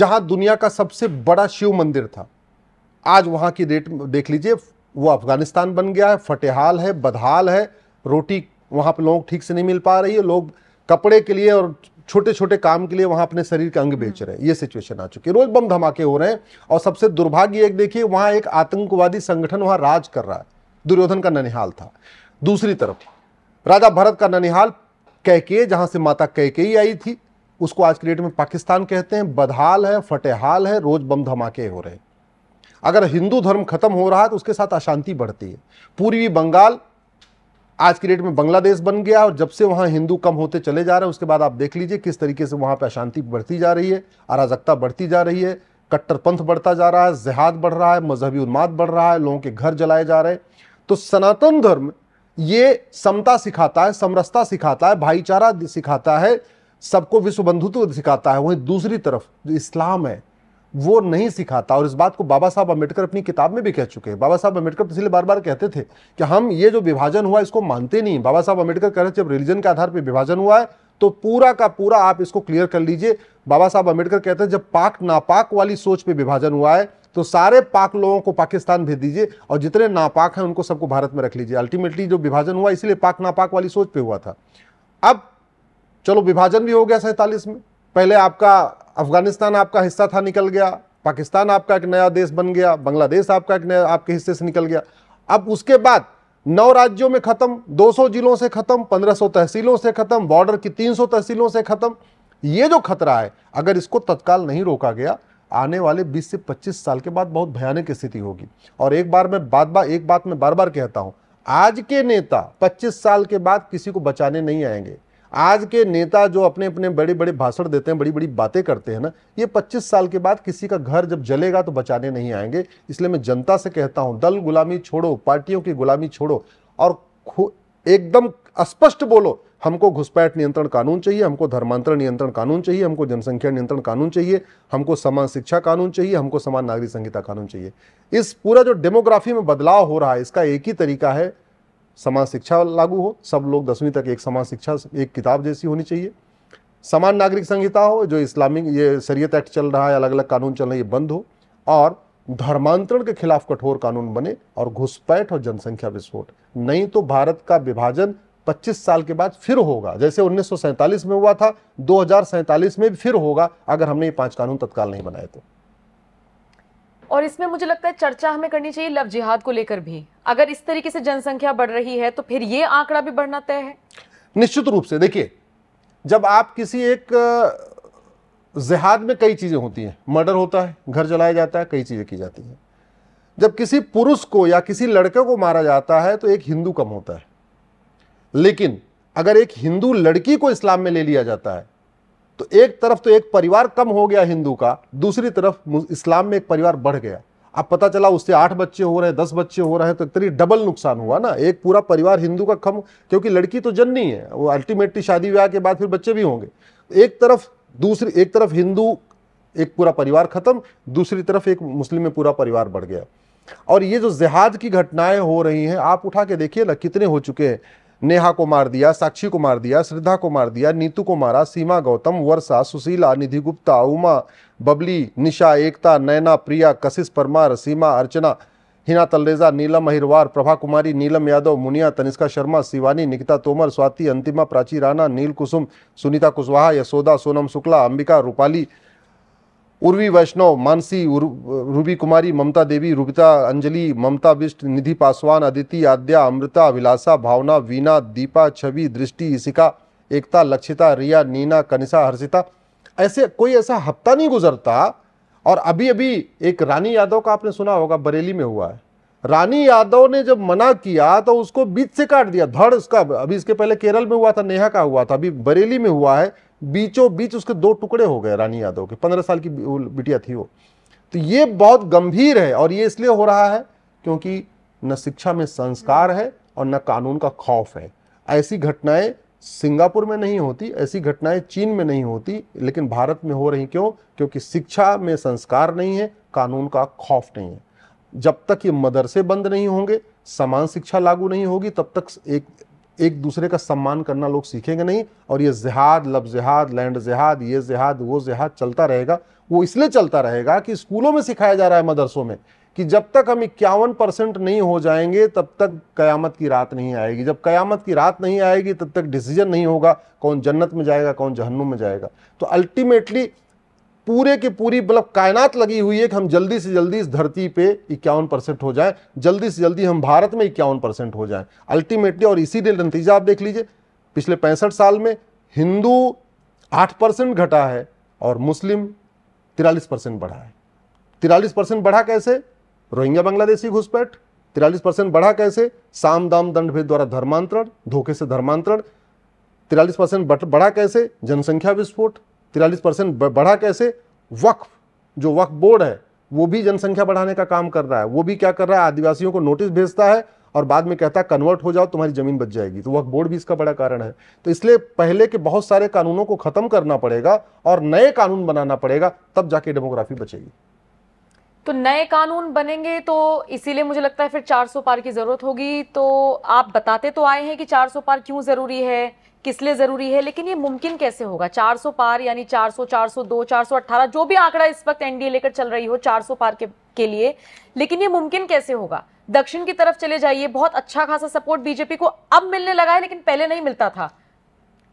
जहां दुनिया का सबसे बड़ा शिव मंदिर था आज वहां की रेट देख लीजिए वो अफगानिस्तान बन गया है फटेहाल है बदहाल है रोटी वहाँ पर लोग ठीक से नहीं मिल पा रही है लोग कपड़े के लिए और छोटे छोटे काम के लिए वहाँ अपने शरीर के अंग बेच रहे हैं ये सिचुएशन आ चुकी है रोज बम धमाके हो रहे हैं और सबसे दुर्भाग्य एक देखिए वहाँ एक आतंकवादी संगठन वहाँ राज कर रहा है दुर्योधन का ननिहाल था दूसरी तरफ राजा भरत का ननिहाल कैके जहाँ से माता ही आई थी उसको आज के डेट में पाकिस्तान कहते हैं बदहाल है फटेहाल है रोज बम धमाके हो रहे हैं अगर हिंदू धर्म खत्म हो रहा है तो उसके साथ अशांति बढ़ती है पूर्वी बंगाल आज की डेट में बांग्लादेश बन गया और जब से वहाँ हिंदू कम होते चले जा रहे हैं उसके बाद आप देख लीजिए किस तरीके से वहाँ पर अशांति बढ़ती जा रही है अराजकता बढ़ती जा रही है कट्टरपंथ बढ़ता जा रहा है जिहाद बढ़ रहा है मजहबी उन्माद बढ़ रहा है लोगों के घर जलाए जा रहे हैं तो सनातन धर्म ये समता सिखाता है समरसता सिखाता है भाईचारा सिखाता है सबको विश्व बंधुत्व सिखाता है वहीं दूसरी तरफ जो इस्लाम है वो नहीं सिखाता और इस बात को बाबा साहब अम्बेडकर अपनी किताब में भी कह चुके हैं बाबा साहब अम्बेडकर तो इसलिए बार बार कहते थे कि हम ये जो विभाजन हुआ इसको मानते नहीं बाबा साहब अम्बेडकर कह रहे जब रिलीजन के आधार पर विभाजन हुआ है तो पूरा का पूरा आप इसको क्लियर कर लीजिए बाबा साहब अम्बेडकर कहते हैं जब पाक नापाक वाली सोच पर विभाजन हुआ है तो सारे पाक लोगों को पाकिस्तान भेज दीजिए और जितने नापाक हैं उनको सबको भारत में रख लीजिए अल्टीमेटली जो विभाजन हुआ इसलिए पाक नापाक वाली सोच पे हुआ था अब चलो विभाजन भी हो गया सैंतालीस में पहले आपका अफगानिस्तान आपका हिस्सा था निकल गया पाकिस्तान आपका एक नया देश बन गया बांग्लादेश आपका एक नया आपके हिस्से से निकल गया अब उसके बाद नौ राज्यों में ख़त्म 200 जिलों से ख़त्म 1500 तहसीलों से ख़त्म बॉर्डर की 300 तहसीलों से ख़त्म ये जो खतरा है अगर इसको तत्काल नहीं रोका गया आने वाले 20 से 25 साल के बाद बहुत भयानक स्थिति होगी और एक बार मैं बात बार एक बात मैं बार बार कहता हूँ आज के नेता 25 साल के बाद किसी को बचाने नहीं आएंगे आज के नेता जो अपने अपने बड़े बड़े भाषण देते हैं बड़ी बड़ी बातें करते हैं ना ये 25 साल के बाद किसी का घर जब जलेगा तो बचाने नहीं आएंगे इसलिए मैं जनता से कहता हूँ दल गुलामी छोड़ो पार्टियों की गुलामी छोड़ो और एकदम स्पष्ट बोलो हमको घुसपैठ नियंत्रण कानून चाहिए हमको धर्मांतरण नियंत्रण कानून चाहिए हमको जनसंख्या नियंत्रण कानून चाहिए हमको समान शिक्षा कानून चाहिए हमको समान नागरिक संहिता कानून चाहिए इस पूरा जो डेमोग्राफी में बदलाव हो रहा है इसका एक ही तरीका है समान शिक्षा लागू हो सब लोग दसवीं तक एक समान शिक्षा एक किताब जैसी होनी चाहिए समान नागरिक संहिता हो जो इस्लामिक ये शरीयत एक्ट चल रहा है अलग अलग कानून चल रहे ये बंद हो और धर्मांतरण के खिलाफ कठोर कानून बने और घुसपैठ और जनसंख्या विस्फोट नहीं तो भारत का विभाजन 25 साल के बाद फिर होगा जैसे उन्नीस में हुआ था दो में भी फिर होगा अगर हमने ये पांच कानून तत्काल नहीं बनाए तो और इसमें मुझे लगता है चर्चा हमें करनी चाहिए लव जिहाद को लेकर भी अगर इस तरीके से जनसंख्या बढ़ रही है तो फिर ये आंकड़ा भी बढ़ना तय है निश्चित रूप से देखिए जब आप किसी एक जिहाद में कई चीज़ें होती हैं मर्डर होता है घर जलाया जाता है कई चीज़ें की जाती हैं जब किसी पुरुष को या किसी लड़के को मारा जाता है तो एक हिंदू कम होता है लेकिन अगर एक हिंदू लड़की को इस्लाम में ले लिया जाता है तो एक तरफ तो एक परिवार कम हो गया हिंदू का दूसरी तरफ इस्लाम में एक परिवार बढ़ गया अब पता चला उससे आठ बच्चे हो रहे हैं दस बच्चे हो रहे हैं तो इतनी डबल नुकसान हुआ ना एक पूरा परिवार हिंदू का कम क्योंकि लड़की तो जननी है वो अल्टीमेटली शादी विवाह के बाद फिर बच्चे भी होंगे एक तरफ दूसरी एक तरफ हिंदू एक पूरा परिवार खत्म दूसरी तरफ एक मुस्लिम में पूरा परिवार बढ़ गया और ये जो जिहाद की घटनाएं हो रही हैं आप उठा के देखिए ना कितने हो चुके हैं नेहा को मार दिया साक्षी को मार दिया श्रद्धा को मार दिया नीतू को मारा सीमा गौतम वर्षा सुशीला निधि गुप्ता उमा बबली निशा एकता नैना प्रिया कशिश परमार सीमा अर्चना हिना तलरेजा नीलम अहिरवार प्रभा कुमारी नीलम यादव मुनिया तनिष्का शर्मा शिवानी निकिता तोमर स्वाति अंतिमा प्राची राणा नील कुसुम सुनीता कुशवाहा यशोदा सोनम शुक्ला अंबिका रूपाली उर्वी वैष्णव मानसी रूबी कुमारी ममता देवी रूबिता अंजलि ममता बिष्ट निधि पासवान अदिति आद्या अमृता अभिलाषा भावना वीना दीपा छवि दृष्टि इसिका एकता लक्षिता रिया नीना कनिषा हर्षिता ऐसे कोई ऐसा हफ्ता नहीं गुजरता और अभी अभी एक रानी यादव का आपने सुना होगा बरेली में हुआ है रानी यादव ने जब मना किया तो उसको बीच से काट दिया धड़ उसका अभी इसके पहले केरल में हुआ था नेहा का हुआ था अभी बरेली में हुआ है बीचों बीच उसके दो टुकड़े हो गए रानी यादव के पंद्रह साल की बिटिया थी वो तो ये बहुत गंभीर है और ये इसलिए हो रहा है क्योंकि न शिक्षा में संस्कार है और न कानून का खौफ है ऐसी घटनाएं सिंगापुर में नहीं होती ऐसी घटनाएं चीन में नहीं होती लेकिन भारत में हो रही क्यों क्योंकि शिक्षा में संस्कार नहीं है कानून का खौफ नहीं है जब तक ये मदरसे बंद नहीं होंगे समान शिक्षा लागू नहीं होगी तब तक एक एक दूसरे का सम्मान करना लोग सीखेंगे नहीं और ये जिहाद लब जिहाद लैंड जिहाद ये जिहाद वो जिहाद चलता रहेगा वो इसलिए चलता रहेगा कि स्कूलों में सिखाया जा रहा है मदरसों में कि जब तक हम इक्यावन परसेंट नहीं हो जाएंगे तब तक कयामत की रात नहीं आएगी जब कयामत की रात नहीं आएगी तब तक डिसीजन नहीं होगा कौन जन्नत में जाएगा कौन जहन्नुम में जाएगा तो अल्टीमेटली पूरे की पूरी मतलब कायनात लगी हुई है कि हम जल्दी से जल्दी इस धरती पे इक्यावन परसेंट हो जाएं जल्दी से जल्दी हम भारत में इक्यावन परसेंट हो जाएं अल्टीमेटली और इसी दिन नतीजा आप देख लीजिए पिछले पैंसठ साल में हिंदू आठ परसेंट घटा है और मुस्लिम तिरालीस परसेंट बढ़ा है तिरालीस परसेंट बढ़ा कैसे रोहिंग्या बांग्लादेशी घुसपैठ तिरालीस परसेंट बढ़ा कैसे साम दाम दंड भेद द्वारा धर्मांतरण धोखे से धर्मांतरण तिरालीस परसेंट बढ़ा कैसे जनसंख्या विस्फोट तिरालीस परसेंट बढ़ा कैसे वक्फ जो वक्फ बोर्ड है वो भी जनसंख्या बढ़ाने का काम कर रहा है वो भी क्या कर रहा है आदिवासियों को नोटिस भेजता है और बाद में कहता है कन्वर्ट हो जाओ तुम्हारी जमीन बच जाएगी तो वक्फ बोर्ड भी इसका बड़ा कारण है तो इसलिए पहले के बहुत सारे कानूनों को खत्म करना पड़ेगा और नए कानून बनाना पड़ेगा तब जाके डेमोग्राफी बचेगी तो नए कानून बनेंगे तो इसीलिए मुझे लगता है फिर 400 पार की ज़रूरत होगी तो आप बताते तो आए हैं कि 400 पार क्यों ज़रूरी है किस लिए ज़रूरी है लेकिन ये मुमकिन कैसे होगा 400 पार यानी 400, 402, 418 जो भी आंकड़ा इस वक्त एनडीए लेकर चल रही हो 400 पार के के लिए लेकिन ये मुमकिन कैसे होगा दक्षिण की तरफ चले जाइए बहुत अच्छा खासा सपोर्ट बीजेपी को अब मिलने लगा है लेकिन पहले नहीं मिलता था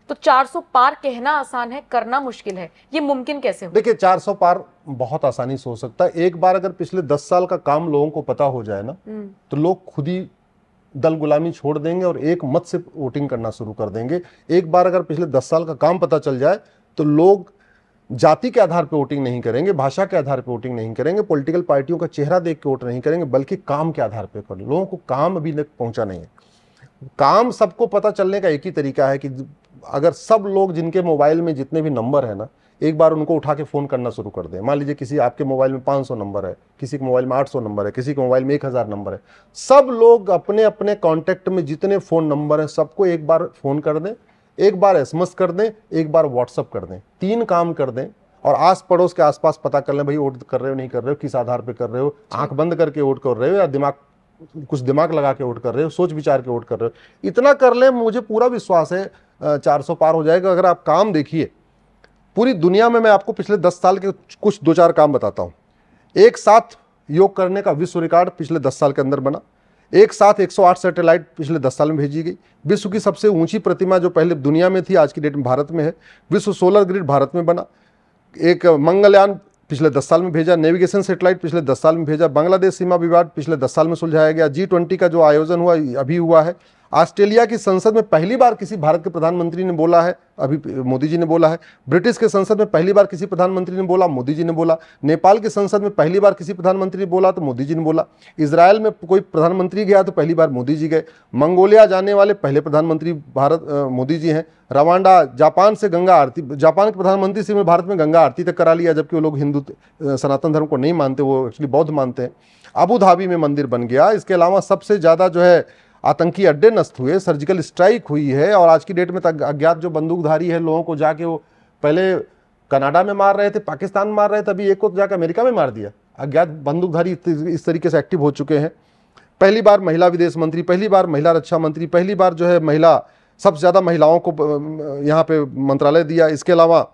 तो 400 पार कहना आसान है करना मुश्किल है ये मुमकिन कैसे हो देखिए 400 पार बहुत आसानी से हो सकता है एक बार अगर पिछले 10 साल का काम लोगों को पता हो जाए ना हम्म। तो लोग खुद ही दल गुलामी छोड़ देंगे और एक मत से वोटिंग करना शुरू कर देंगे एक बार अगर पिछले दस साल का काम पता चल जाए तो लोग जाति के आधार पर वोटिंग नहीं करेंगे भाषा के आधार पर वोटिंग नहीं करेंगे पॉलिटिकल पार्टियों का चेहरा देख के वोट नहीं करेंगे बल्कि काम के आधार पर करेंगे लोगों को काम अभी तक पहुंचा नहीं है काम सबको पता चलने का एक ही तरीका है कि अगर सब लोग जिनके मोबाइल में जितने भी नंबर है ना एक बार उनको उठा के फ़ोन करना शुरू कर दें मान लीजिए किसी आपके मोबाइल में 500 नंबर है किसी के मोबाइल में 800 नंबर है किसी के मोबाइल में 1000 नंबर है सब लोग अपने अपने कॉन्टैक्ट में जितने फ़ोन नंबर हैं सबको एक बार फ़ोन कर दें एक बार एस कर दें एक बार व्हाट्सअप कर दें तीन काम कर दें और आस पड़ोस के आसपास पता कर लें भाई वोट कर रहे हो नहीं कर रहे हो किस आधार पर कर रहे हो आंख बंद करके वोट कर रहे हो या दिमाग कुछ दिमाग लगा के वोट कर रहे हो सोच विचार के वोट कर रहे हो इतना कर लें मुझे पूरा विश्वास है 400 पार हो जाएगा अगर आप काम देखिए पूरी दुनिया में मैं आपको पिछले 10 साल के कुछ दो चार काम बताता हूँ एक साथ योग करने का विश्व रिकॉर्ड पिछले 10 साल के अंदर बना एक साथ 108 सैटेलाइट पिछले 10 साल में भेजी गई विश्व की सबसे ऊंची प्रतिमा जो पहले दुनिया में थी आज की डेट में भारत में है विश्व सोलर ग्रिड भारत में बना एक मंगलयान पिछले दस साल में भेजा नेविगेशन सेटेलाइट पिछले दस साल में भेजा बांग्लादेश सीमा विवाद पिछले दस साल में सुलझाया गया जी ट्वेंटी का जो आयोजन हुआ अभी हुआ है ऑस्ट्रेलिया की संसद में पहली बार किसी भारत के प्रधानमंत्री ने बोला है अभी मोदी जी ने बोला है ब्रिटिश के संसद में पहली बार किसी प्रधानमंत्री ने बोला मोदी जी ने बोला नेपाल की संसद में पहली बार किसी प्रधानमंत्री ने बोला तो मोदी जी ने बोला इसराइल में कोई प्रधानमंत्री गया तो पहली बार मोदी जी गए मंगोलिया जाने वाले पहले प्रधानमंत्री भारत मोदी जी हैं रवांडा जापान से गंगा आरती जापान के प्रधानमंत्री से भारत में गंगा आरती तक करा लिया जबकि वो लोग हिंदू सनातन धर्म को नहीं मानते वो एक्चुअली बौद्ध मानते हैं अबू धाबी में मंदिर बन गया इसके अलावा सबसे ज़्यादा जो है आतंकी अड्डे नष्ट हुए सर्जिकल स्ट्राइक हुई है और आज की डेट में अज्ञात जो बंदूकधारी है लोगों को जाके वो पहले कनाडा में मार रहे थे पाकिस्तान मार रहे थे अभी एक को जाकर अमेरिका में मार दिया अज्ञात बंदूकधारी इस तरीके से एक्टिव हो चुके हैं पहली बार महिला विदेश मंत्री पहली बार महिला रक्षा मंत्री पहली बार जो है महिला सबसे ज़्यादा महिलाओं को यहाँ पे मंत्रालय दिया इसके अलावा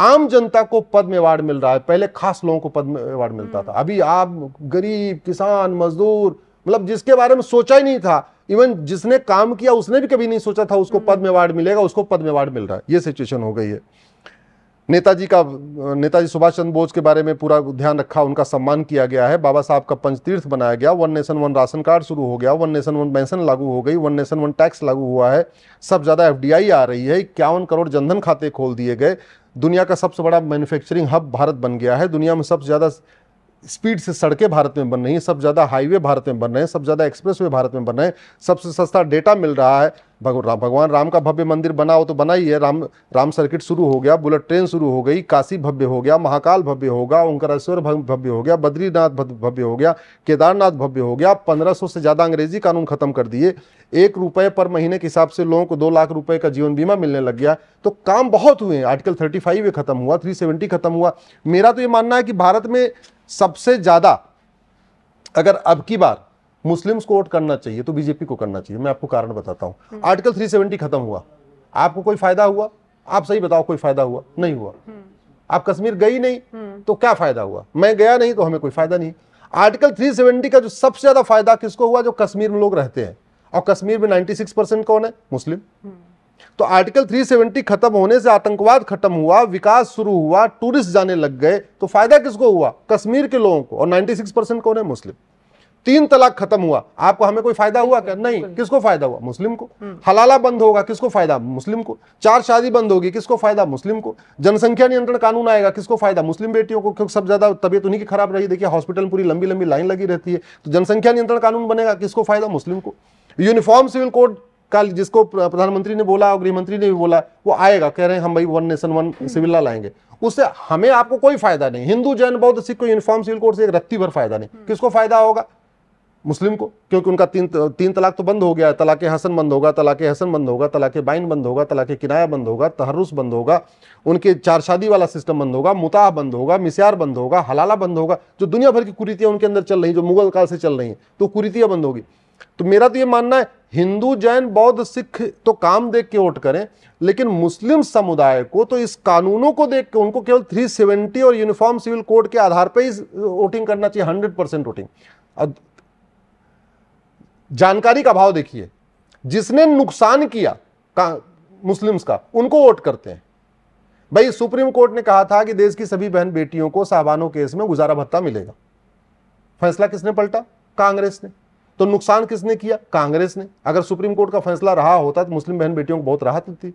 आम जनता को पद्म अवार्ड मिल रहा है पहले खास लोगों को पद्म अवार्ड मिलता था अभी आप गरीब किसान मजदूर मतलब जिसके बारे में सोचा ही नहीं था इवन जिसने काम किया उसने भी कभी नहीं सोचा था उसको हम्म। पद्म अवार्ड मिलेगा उसको पद्म अवार्ड मिल रहा है ये सिचुएशन हो गई है नेताजी का नेताजी सुभाष चंद्र बोस के बारे में पूरा ध्यान रखा उनका सम्मान किया गया है बाबा साहब का पंचतीर्थ बनाया गया one nation one ration card शुरू हो गया वन नेशन वन पेंशन लागू हो गई वन नेशन वन टैक्स लागू हुआ है सब ज़्यादा एफ आ रही है इक्यावन करोड़ जनधन खाते खोल दिए गए दुनिया का सबसे बड़ा मैन्युफैक्चरिंग हब भारत बन गया है दुनिया में सबसे ज़्यादा स्पीड से सड़कें भारत में बन रही हैं सब ज़्यादा हाईवे भारत में बन रहे हैं सब ज़्यादा एक्सप्रेस वे भारत में बन रहे हैं सबसे सस्ता डेटा मिल रहा है भगवान राम का भव्य मंदिर बना हो तो बना ही है राम राम सर्किट शुरू हो गया बुलेट ट्रेन शुरू हो गई काशी भव्य हो गया महाकाल भव्य होगा ओंकारेश्वर भव्य हो गया बद्रीनाथ भव्य हो गया केदारनाथ भव्य हो गया पंद्रह सौ से ज़्यादा अंग्रेजी कानून ख़त्म कर दिए एक रुपये पर महीने के हिसाब से लोगों को दो लाख रुपये का जीवन बीमा मिलने लग गया तो काम बहुत हुए आर्टिकल थर्टी फाइव ख़त्म हुआ थ्री सेवेंटी ख़त्म हुआ मेरा तो ये मानना है कि भारत में सबसे ज़्यादा अगर अब की बार मुस्लिम्स को वोट करना चाहिए तो बीजेपी को करना चाहिए मैं आपको कारण बताता हूं हम्म। आर्टिकल 370 खत्म हुआ आपको कोई फायदा हुआ आप सही बताओ कोई फायदा हुआ नहीं हुआ हम्म। आप कश्मीर गई नहीं हम्म। तो क्या फायदा हुआ मैं गया नहीं तो हमें कोई फायदा नहीं आर्टिकल 370 का जो सबसे ज्यादा फायदा किसको हुआ जो कश्मीर में लोग रहते हैं और कश्मीर में नाइनटी परसेंट कौन है मुस्लिम तो आर्टिकल 370 खत्म होने से आतंकवाद खत्म हुआ विकास शुरू हुआ टूरिस्ट जाने लग गए तो फायदा किसको हुआ कश्मीर के लोगों को और 96 परसेंट कौन है मुस्लिम तीन तलाक खत्म हुआ आपको हमें कोई फायदा हुआ क्या नहीं किसको फायदा हुआ मुस्लिम को हम्म। हलाला बंद होगा किसको फायदा मुस्लिम को चार शादी बंद होगी किसको फायदा मुस्लिम को जनसंख्या नियंत्रण कानून आएगा किसको फायदा मुस्लिम बेटियों को क्योंकि सब ज्यादा तबियत उन्हीं की खराब रही देखिए हॉस्पिटल पूरी लंबी लंबी लाइन लगी रहती है तो जनसंख्या नियंत्रण कानून बनेगा किसको फायदा मुस्लिम को यूनिफॉर्म सिविल कोड कल जिसको प्रधानमंत्री ने बोला और गृहमंत्री ने भी बोला वो आएगा कह रहे हैं हम भाई one nation one civil law लाएंगे उससे हमें आपको कोई फायदा नहीं हिंदू जैन बौद्ध सिख को यूनिफॉर्म सिविल कोड से एक रत्ती भर फायदा नहीं हम्म। किसको फायदा होगा मुस्लिम को क्योंकि उनका तीन तीन तलाक तो बंद हो गया है तलाक हसन बंद होगा तलाक हसन बंद होगा तलाक बाइन बंद होगा तलाक किराया बंद होगा तहरुस बंद होगा उनके चार शादी वाला सिस्टम बंद होगा मुताह बंद होगा मिसियार बंद होगा हलाला बंद होगा जो दुनिया भर की कुरीतियाँ उनके अंदर चल रही जो मुगल काल से चल रही हैं तो कुरीतियाँ बंद होगी तो मेरा तो ये मानना है हिंदू जैन बौद्ध सिख तो काम देख के वोट करें लेकिन मुस्लिम समुदाय को तो इस कानूनों को देख के उनको केवल 370 और यूनिफॉर्म सिविल कोड के आधार पर ही वोटिंग करना चाहिए हंड्रेड परसेंट वोटिंग जानकारी का भाव देखिए जिसने नुकसान किया मुस्लिम्स का उनको वोट करते हैं भाई सुप्रीम कोर्ट ने कहा था कि देश की सभी बहन बेटियों को साहबानों केस में गुजारा भत्ता मिलेगा फैसला किसने पलटा कांग्रेस ने तो नुकसान किसने किया कांग्रेस ने अगर सुप्रीम कोर्ट का फैसला रहा होता तो मुस्लिम बहन बेटियों को बहुत राहत थी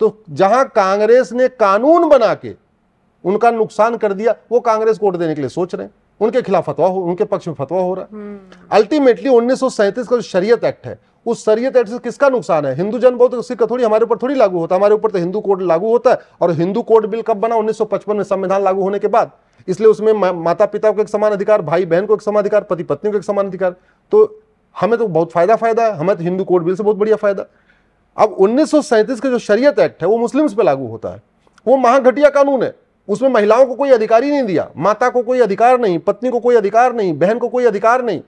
तो जहां कांग्रेस ने कानून बना के उनका नुकसान कर दिया वो कांग्रेस कोर्ट देने के लिए सोच रहे हैं उनके खिलाफ फतवा हो उनके पक्ष में फतवा हो रहा है हम्म। अल्टीमेटली उन्नीस का जो शरीयत एक्ट है उस शरीयत एक्ट से किसका नुकसान है हिंदू जन बहुत सिक्का थोड़ी हमारे ऊपर थोड़ी लागू होता है हमारे ऊपर तो हिंदू कोड लागू होता है और हिंदू कोड बिल कब बना उन्नीस में संविधान लागू होने के बाद इसलिए उसमें माता पिता को एक समान अधिकार भाई बहन को एक समान अधिकार पति पत्नी को एक समान अधिकार तो हमें तो बहुत फ़ायदा फ़ायदा है हमें तो हिंदू कोड बिल से बहुत बढ़िया फ़ायदा अब उन्नीस का जो शरीयत एक्ट है वो मुस्लिम्स पर लागू होता है वो महाघटिया कानून है उसमें महिलाओं को कोई अधिकार ही नहीं दिया माता को कोई अधिकार नहीं पत्नी को कोई अधिकार नहीं बहन को कोई अधिकार नहीं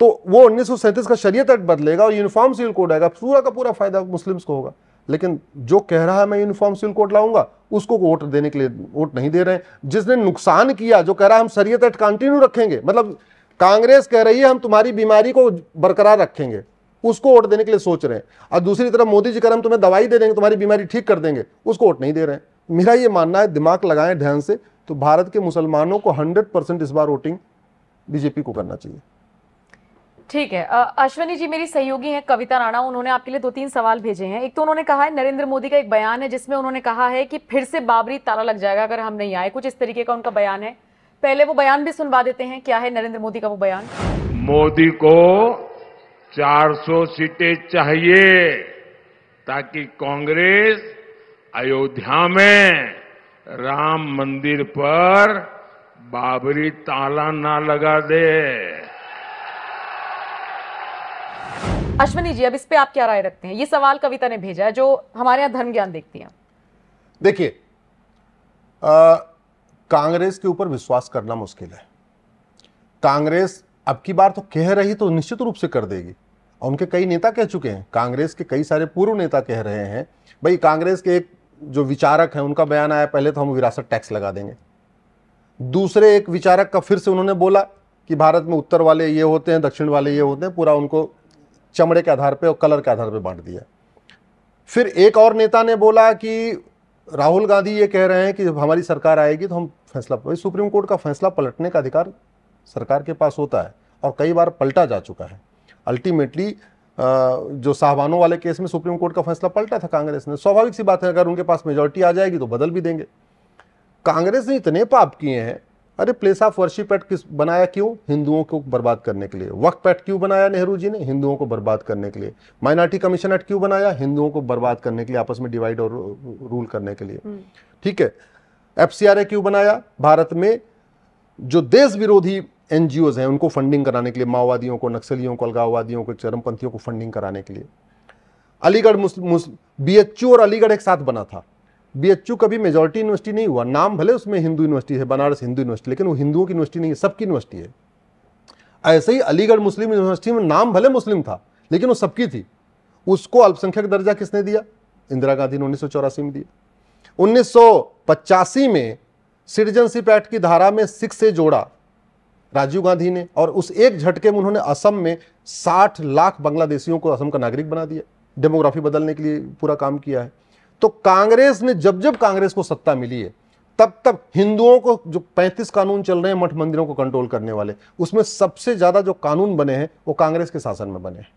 तो वो उन्नीस का शरीयत एक्ट बदलेगा और यूनिफॉर्म सिविल कोड आएगा पूरा का पूरा फायदा मुस्लिम्स को होगा लेकिन जो कह रहा है मैं यूनिफॉर्म सिविल कोड लाऊंगा उसको वोट देने के लिए वोट नहीं दे रहे हैं जिसने नुकसान किया जो कह रहा है हम शरीयत एक्ट कंटिन्यू रखेंगे मतलब कांग्रेस कह रही है हम तुम्हारी बीमारी को बरकरार रखेंगे उसको वोट देने के लिए सोच रहे हैं और दूसरी तरफ मोदी जी कर हम तुम्हें दवाई दे देंगे तुम्हारी बीमारी ठीक कर देंगे उसको वोट नहीं दे रहे हैं मेरा ये मानना है दिमाग लगाएं ध्यान से तो भारत के मुसलमानों को 100 परसेंट इस बार वोटिंग बीजेपी को करना चाहिए ठीक है अश्वनी जी मेरी सहयोगी हैं कविता राणा उन्होंने आपके लिए दो तीन सवाल भेजे हैं एक तो उन्होंने कहा है नरेंद्र मोदी का एक बयान है जिसमें उन्होंने कहा है कि फिर से बाबरी ताला लग जाएगा अगर हम नहीं आए कुछ इस तरीके का उनका बयान है पहले वो बयान भी सुनवा देते हैं क्या है नरेंद्र मोदी का वो बयान मोदी को 400 सीटें चाहिए ताकि कांग्रेस अयोध्या में राम मंदिर पर बाबरी ताला ना लगा दे अश्विनी जी अब इस पे आप क्या राय रखते हैं ये सवाल कविता ने भेजा है जो हमारे यहां धर्म ज्ञान देखती हैं देखिए कांग्रेस के ऊपर विश्वास करना मुश्किल है कांग्रेस अब की बार तो कह रही तो निश्चित रूप से कर देगी और उनके कई नेता कह चुके हैं कांग्रेस के कई सारे पूर्व नेता कह रहे हैं भाई कांग्रेस के एक जो विचारक हैं उनका बयान आया पहले तो हम विरासत टैक्स लगा देंगे दूसरे एक विचारक का फिर से उन्होंने बोला कि भारत में उत्तर वाले ये होते हैं दक्षिण वाले ये होते हैं पूरा उनको चमड़े के आधार पर और कलर के आधार पर बांट दिया फिर एक और नेता ने बोला कि राहुल गांधी ये कह रहे हैं कि जब हमारी सरकार आएगी तो हम फैसला भाई सुप्रीम कोर्ट का फैसला पलटने का अधिकार सरकार के पास होता है और कई बार पलटा जा चुका है अल्टीमेटली जो साहबानों वाले केस में सुप्रीम कोर्ट का फैसला पलटा था कांग्रेस ने स्वाभाविक सी बात है अगर उनके पास मेजोरिटी आ जाएगी तो बदल भी देंगे कांग्रेस ने इतने पाप किए हैं अरे प्लेस ऑफ वर्शिप एक्ट किस बनाया क्यों हिंदुओं को बर्बाद करने के लिए वक्त एक्ट क्यों बनाया नेहरू जी ने हिंदुओं को बर्बाद करने के लिए माइनॉरिटी कमीशन एक्ट क्यों बनाया हिंदुओं को बर्बाद करने के लिए आपस में डिवाइड और रूल करने के लिए हम्म। ठीक है एफ क्यों बनाया भारत में जो देश विरोधी एन हैं उनको फंडिंग कराने के लिए माओवादियों को नक्सलियों को अलगाववादियों को चरमपंथियों को फंडिंग कराने के लिए अलीगढ़ बी एच और अलीगढ़ एक साथ बना था बी एच कभी मेजोरिटी यूनिवर्सिटी नहीं हुआ नाम भले उसमें हिंदू यूनिवर्सिटी है बनारस हिंदू यूनिवर्सिटी लेकिन वो हिंदुओं की यूनिवर्सिटी नहीं है सबकी यूनिवर्सिटी है ऐसे ही अलीगढ़ मुस्लिम यूनिवर्सिटी में नाम भले मुस्लिम था लेकिन वो सबकी थी उसको अल्पसंख्यक दर्जा किसने दिया इंदिरा गांधी ने उन्नीस में दिया उन्नीस में सिटीजनशिप एक्ट की धारा में सिक्स से जोड़ा राजीव गांधी ने और उस एक झटके में उन्होंने असम में 60 लाख बांग्लादेशियों को असम का नागरिक बना दिया डेमोग्राफी बदलने के लिए पूरा काम किया है तो कांग्रेस ने जब जब कांग्रेस को सत्ता मिली है तब तब हिंदुओं को जो 35 कानून चल रहे हैं मठ मंदिरों को कंट्रोल करने वाले उसमें सबसे ज़्यादा जो कानून बने हैं वो कांग्रेस के शासन में बने हैं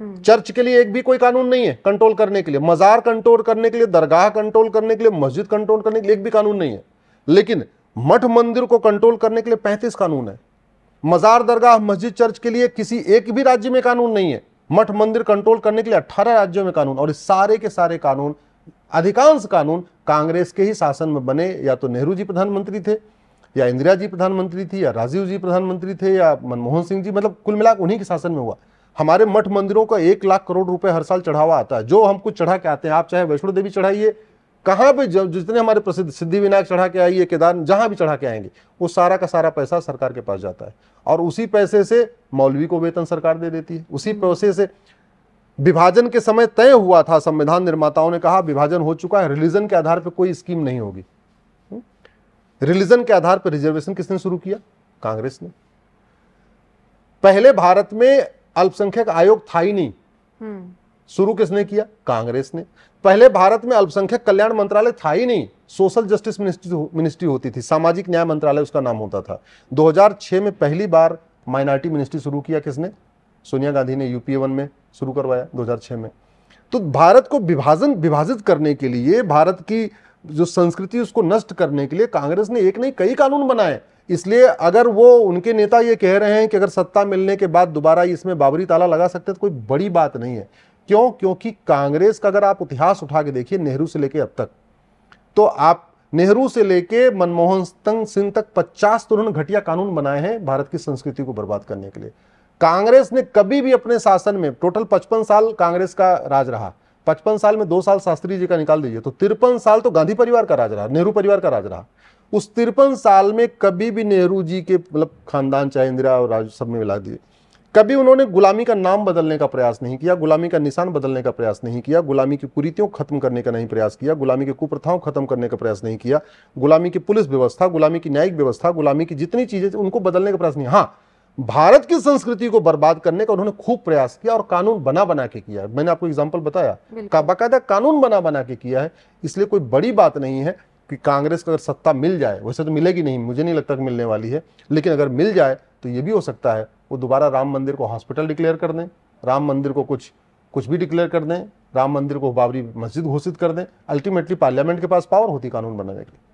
चर्च के लिए एक भी कोई कानून नहीं है कंट्रोल करने के लिए मजार कंट्रोल करने के लिए दरगाह कंट्रोल करने के लिए मस्जिद कंट्रोल करने के लिए एक भी कानून नहीं है लेकिन मठ मंदिर को कंट्रोल करने के लिए पैंतीस कानून है मजार दरगाह मस्जिद चर्च के लिए किसी एक भी राज्य में कानून नहीं है मठ मंदिर कंट्रोल करने के लिए अट्ठारह राज्यों में कानून और इस सारे के सारे कानून अधिकांश कानून कांग्रेस के ही शासन में बने या तो नेहरू जी प्रधानमंत्री थे या इंदिरा जी प्रधानमंत्री थी या राजीव जी प्रधानमंत्री थे या मनमोहन सिंह जी मतलब कुल मिलाकर उन्हीं के शासन में हुआ हमारे मठ मंदिरों का एक लाख करोड़ रुपए हर साल चढ़ावा आता है जो हम कुछ चढ़ा के आते हैं आप चाहे वैष्णो देवी चढ़ाइए कहां पे जितने हमारे प्रसिद्ध सिद्धि विनायक चढ़ा के आइए केदार जहां भी चढ़ा के आएंगे वो सारा का सारा पैसा सरकार के पास जाता है और उसी पैसे से मौलवी को वेतन सरकार दे देती है उसी पैसे से विभाजन के समय तय हुआ था संविधान निर्माताओं ने कहा विभाजन हो चुका है रिलीजन के आधार पर कोई स्कीम नहीं होगी रिलीजन के आधार पर रिजर्वेशन किसने शुरू किया कांग्रेस ने पहले भारत में अल्पसंख्यक आयोग था ही नहीं हम्म। शुरू किसने किया कांग्रेस ने पहले भारत में अल्पसंख्यक कल्याण मंत्रालय था ही नहीं सोशल जस्टिस मिनिस्ट्री मिनिस्ट्री होती थी सामाजिक न्याय मंत्रालय उसका नाम होता था 2006 में पहली बार माइनॉरिटी मिनिस्ट्री शुरू किया किसने सोनिया गांधी ने यूपीए वन में शुरू करवाया 2006 में तो भारत को विभाजन विभाजित करने के लिए भारत की जो संस्कृति उसको नष्ट करने के लिए कांग्रेस ने एक नहीं कई कानून बनाए इसलिए अगर वो उनके नेता ये कह रहे हैं कि अगर सत्ता मिलने के बाद दोबारा इसमें बाबरी ताला लगा सकते हैं तो कोई बड़ी बात नहीं है क्यों क्योंकि कांग्रेस का अगर आप इतिहास उठा के देखिए नेहरू से लेके अब तक तो आप नेहरू से लेके मनमोहन सिंह तक पचास तो उन्होंने घटिया कानून बनाए हैं भारत की संस्कृति को बर्बाद करने के लिए कांग्रेस ने कभी भी अपने शासन में टोटल पचपन साल कांग्रेस का राज रहा पचपन साल में दो साल शास्त्री जी का निकाल दीजिए तो तिरपन साल तो गांधी परिवार का राज रहा नेहरू परिवार का राज रहा उस तिरपन साल में कभी भी नेहरू जी के मतलब खानदान चाहे इंदिरा और राज सब में मिला दिए कभी उन्होंने गुलामी का नाम बदलने का प्रयास नहीं किया गुलामी का निशान बदलने का प्रयास नहीं किया गुलामी की कुरीतियों खत्म करने का नहीं प्रयास किया गुलामी की कुप्रथाओं खत्म करने का प्रयास नहीं किया गुलामी की पुलिस व्यवस्था गुलामी की न्यायिक व्यवस्था गुलामी की जितनी चीज़ें उनको बदलने का प्रयास नहीं हाँ भारत की संस्कृति को बर्बाद करने का उन्होंने खूब प्रयास किया और कानून बना बना के किया मैंने आपको एग्जाम्पल बताया का बाकायदा कानून बना बना के किया है इसलिए कोई बड़ी बात नहीं है कि कांग्रेस को अगर सत्ता मिल जाए वैसे तो मिलेगी नहीं मुझे नहीं लगता कि मिलने वाली है लेकिन अगर मिल जाए तो ये भी हो सकता है वो दोबारा राम मंदिर को हॉस्पिटल डिक्लेयर कर दें राम मंदिर को कुछ कुछ भी डिक्लेयर कर दें राम मंदिर को बाबरी मस्जिद घोषित कर दें अल्टीमेटली पार्लियामेंट के पास पावर होती कानून बनाने के लिए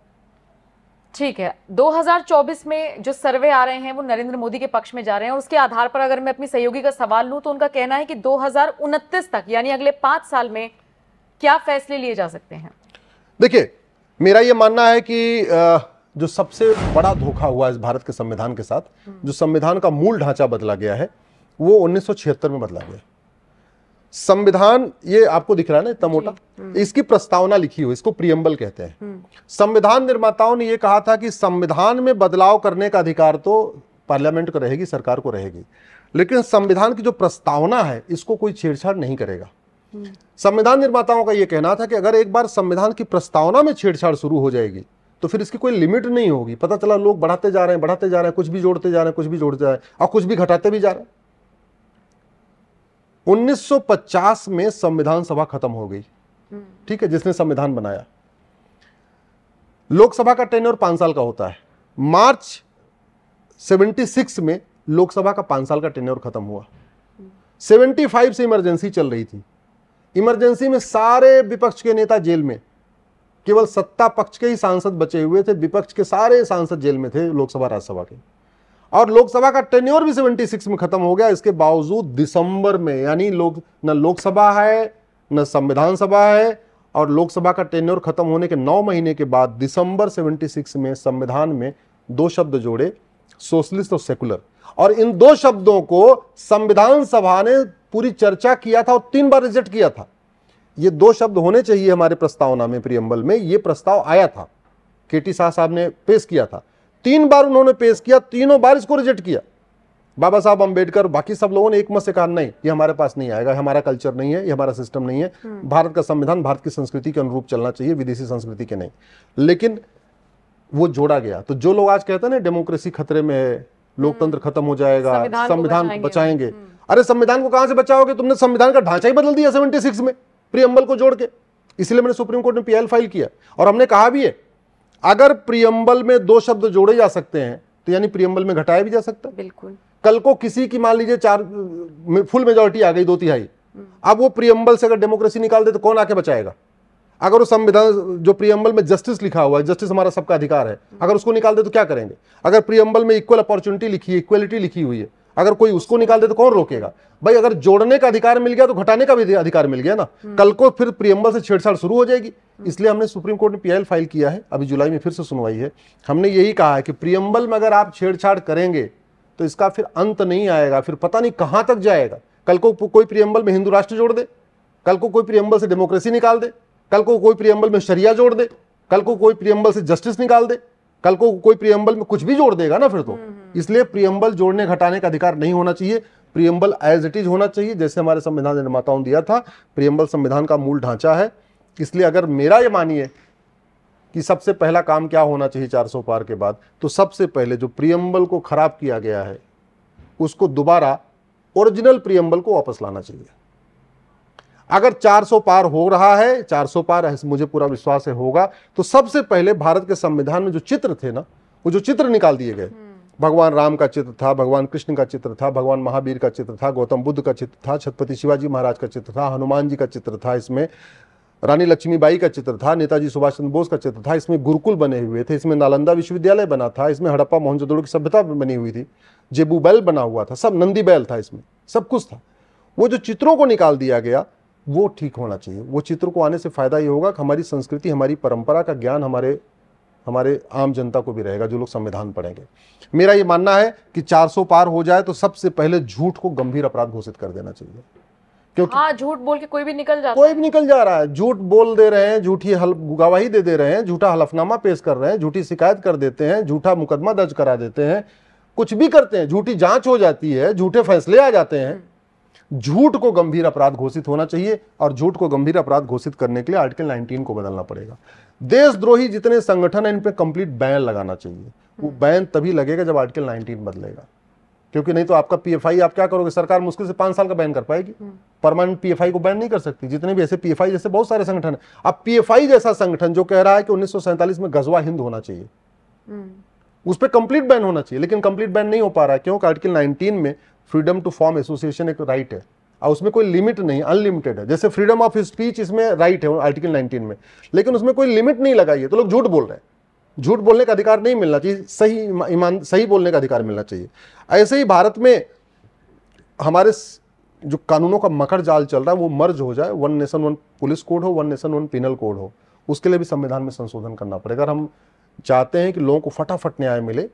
ठीक है 2024 में जो सर्वे आ रहे हैं वो नरेंद्र मोदी के पक्ष में जा रहे हैं और उसके आधार पर अगर मैं अपनी सहयोगी का सवाल लूं तो उनका कहना है कि दो तक यानी अगले पांच साल में क्या फैसले लिए जा सकते हैं देखिए मेरा ये मानना है कि जो सबसे बड़ा धोखा हुआ इस भारत के संविधान के साथ जो संविधान का मूल ढांचा बदला गया है वो उन्नीस में बदला गया संविधान ये आपको दिख रहा है ना तमोटा हम्म। इसकी प्रस्तावना लिखी हुई इसको प्रियम्बल कहते हैं हम्म। संविधान निर्माताओं ने यह कहा था कि संविधान में बदलाव करने का अधिकार तो पार्लियामेंट को रहेगी सरकार को रहेगी लेकिन संविधान की जो प्रस्तावना है इसको कोई छेड़छाड़ नहीं करेगा हम्म। संविधान निर्माताओं का यह कहना था कि अगर एक बार संविधान की प्रस्तावना में छेड़छाड़ शुरू हो जाएगी तो फिर इसकी कोई लिमिट नहीं होगी पता चला लोग बढ़ाते जा रहे हैं बढ़ाते जा रहे हैं कुछ भी जोड़ते जा रहे हैं कुछ भी जोड़ते जा रहे हैं और कुछ भी घटाते भी जा रहे हैं 1950 में संविधान सभा खत्म हो गई हम्म। ठीक है जिसने संविधान बनाया लोकसभा का टेन्योर पांच साल का होता है मार्च 76 में लोकसभा का पांच साल का टेन्योर खत्म हुआ 75 से इमरजेंसी चल रही थी इमरजेंसी में सारे विपक्ष के नेता जेल में केवल सत्ता पक्ष के ही सांसद बचे हुए थे विपक्ष के सारे सांसद जेल में थे लोकसभा राज्यसभा के और लोकसभा का टेन्योर भी 76 में खत्म हो गया इसके बावजूद दिसंबर में यानी लोक न लोकसभा है न संविधान सभा है और लोकसभा का टेन्योर खत्म होने के नौ महीने के बाद दिसंबर 76 में संविधान में दो शब्द जोड़े सोशलिस्ट और सेकुलर और इन दो शब्दों को संविधान सभा ने पूरी चर्चा किया था और तीन बार रिजेक्ट किया था ये दो शब्द होने चाहिए हमारे प्रस्तावना में प्रियम्बल में ये प्रस्ताव आया था के टी शाह साहब ने पेश किया था तीन बार उन्होंने पेश किया तीनों बार इसको रिजेक्ट किया बाबा साहब अंबेडकर बाकी सब लोगों ने एक मत से कहा नहीं ये हमारे पास नहीं आएगा हमारा कल्चर नहीं है ये हमारा सिस्टम नहीं है हम्म। भारत का संविधान भारत की संस्कृति के अनुरूप चलना चाहिए विदेशी संस्कृति के नहीं लेकिन वो जोड़ा गया तो जो लोग आज कहते हैं ना डेमोक्रेसी खतरे में है लोकतंत्र हम्म। खत्म हो जाएगा संविधान बचाएंगे हम्म। अरे संविधान को कहां से बचाओगे तुमने संविधान का ढांचा ही बदल दिया सेवेंटी में प्रियम्बल को जोड़ के इसलिए मैंने सुप्रीम कोर्ट में पीएल फाइल किया और हमने कहा भी है अगर प्रियम्बल में दो शब्द जोड़े जा सकते हैं तो यानी प्रियम्बल में घटाया भी जा सकता है बिल्कुल कल को किसी की मान लीजिए चार फुल मेजोरिटी आ गई दो तिहाई हम्म। अब वो प्रियम्बल से अगर डेमोक्रेसी निकाल दे तो कौन आके बचाएगा अगर वो संविधान जो प्रियम्बल में जस्टिस लिखा हुआ है जस्टिस हमारा सबका अधिकार है हम्म। अगर उसको निकाल दे तो क्या करेंगे अगर प्रियम्बल में इक्वल अपॉर्चुनिटी लिखी है इक्वलिटी लिखी हुई है अगर कोई उसको निकाल दे तो कौन रोकेगा भाई अगर जोड़ने का अधिकार मिल गया तो घटाने का भी अधिकार मिल गया ना हम्म। कल को फिर प्रियम्बल से छेड़छाड़ शुरू हो जाएगी इसलिए हमने सुप्रीम कोर्ट में पीआईएल फाइल किया है अभी जुलाई में फिर से सुनवाई है हमने यही कहा है कि प्रियम्बल में अगर आप छेड़छाड़ करेंगे तो इसका फिर अंत नहीं आएगा फिर पता नहीं कहां तक जाएगा कल को कोई प्रियम्बल में हिंदू राष्ट्र जोड़ दे कल को कोई प्रियम्बल से डेमोक्रेसी निकाल दे कल को कोई प्रियम्बल में शरिया जोड़ दे कल को कोई प्रियम्बल से जस्टिस निकाल दे कल को कोई प्रियम्बल में कुछ भी जोड़ देगा ना फिर तो हम्म, हम्म। इसलिए प्रियम्बल जोड़ने घटाने का अधिकार नहीं होना चाहिए प्रियम्बल एज इट इज होना चाहिए जैसे हमारे संविधान निर्माताओं ने दिया था प्रियम्बल संविधान का मूल ढांचा है इसलिए अगर मेरा ये मानिए कि सबसे पहला काम क्या होना चाहिए 400 पार के बाद तो सबसे पहले जो प्रियम्बल को खराब किया गया है उसको दोबारा ओरिजिनल प्रियम्बल को वापस लाना चाहिए अगर 400 पार हो रहा है 400 पार है, मुझे पूरा विश्वास है होगा तो सबसे पहले भारत के संविधान में जो चित्र थे ना वो जो चित्र निकाल दिए गए हम्म। भगवान राम का चित्र था भगवान कृष्ण का चित्र था भगवान महावीर का चित्र था गौतम बुद्ध का चित्र था छत्रपति शिवाजी महाराज का चित्र था हनुमान जी का चित्र था इसमें रानी लक्ष्मीबाई का चित्र था नेताजी सुभाष चंद्र बोस का चित्र था इसमें गुरुकुल बने हुए थे इसमें नालंदा विश्वविद्यालय बना था इसमें हड़प्पा मोहनजोदड़ो की सभ्यता बनी हुई थी जेबू बैल बना हुआ था सब नंदी बैल था इसमें सब कुछ था वो जो चित्रों को निकाल दिया गया वो ठीक होना चाहिए वो चित्र को आने से फ़ायदा ये होगा कि हमारी संस्कृति हमारी परंपरा का ज्ञान हमारे हमारे आम जनता को भी रहेगा जो लोग संविधान पढ़ेंगे मेरा ये मानना है कि 400 पार हो जाए तो सबसे पहले झूठ को गंभीर अपराध घोषित कर देना चाहिए क्योंकि हाँ झूठ बोल के कोई भी निकल जाता कोई भी निकल जा रहा है झूठ बोल दे रहे हैं झूठी हल गवाही दे दे रहे हैं झूठा हलफनामा पेश कर रहे हैं झूठी शिकायत कर देते हैं झूठा मुकदमा दर्ज करा देते हैं कुछ भी करते हैं झूठी जांच हो जाती है झूठे फैसले आ जाते हैं झूठ को गंभीर अपराध घोषित होना चाहिए और झूठ को गंभीर अपराध घोषित करने के लिए आर्टिकल 19 को बदलना पड़ेगा देशद्रोही जितने संगठन हैं इन पर कंप्लीट बैन लगाना चाहिए वो बैन हम्म। तभी लगेगा जब आर्टिकल 19 बदलेगा क्योंकि नहीं तो आपका पीएफआई आप क्या करोगे सरकार मुश्किल से पांच साल का बैन कर पाएगी हम्म। परमानेंट पीएफआई को बैन नहीं कर सकती जितने भी ऐसे पीएफआई जैसे बहुत सारे संगठन अब पीएफआई जैसा संगठन जो कह रहा है कि उन्नीस में गजवा हिंद होना चाहिए हम्म। उस पर कंप्लीट बैन होना चाहिए लेकिन कंप्लीट बैन नहीं हो पा रहा है क्योंकि आर्टिकल 19 में फ्रीडम टू फॉर्म एसोसिएशन एक राइट है और उसमें कोई लिमिट नहीं अनलिमिटेड है जैसे फ्रीडम ऑफ स्पीच इसमें राइट है आर्टिकल 19 में लेकिन उसमें कोई लिमिट नहीं लगाई है तो लोग झूठ बोल रहे हैं झूठ बोलने का अधिकार नहीं मिलना चाहिए सही ईमान सही बोलने का अधिकार मिलना चाहिए ऐसे ही भारत में हमारे जो कानूनों का मकर जाल चल रहा है वो मर्ज हो जाए one nation one police code हो one nation one penal code हो उसके लिए भी संविधान में संशोधन करना पड़ेगा अगर हम चाहते हैं कि लोगों को फटाफट न्याय मिले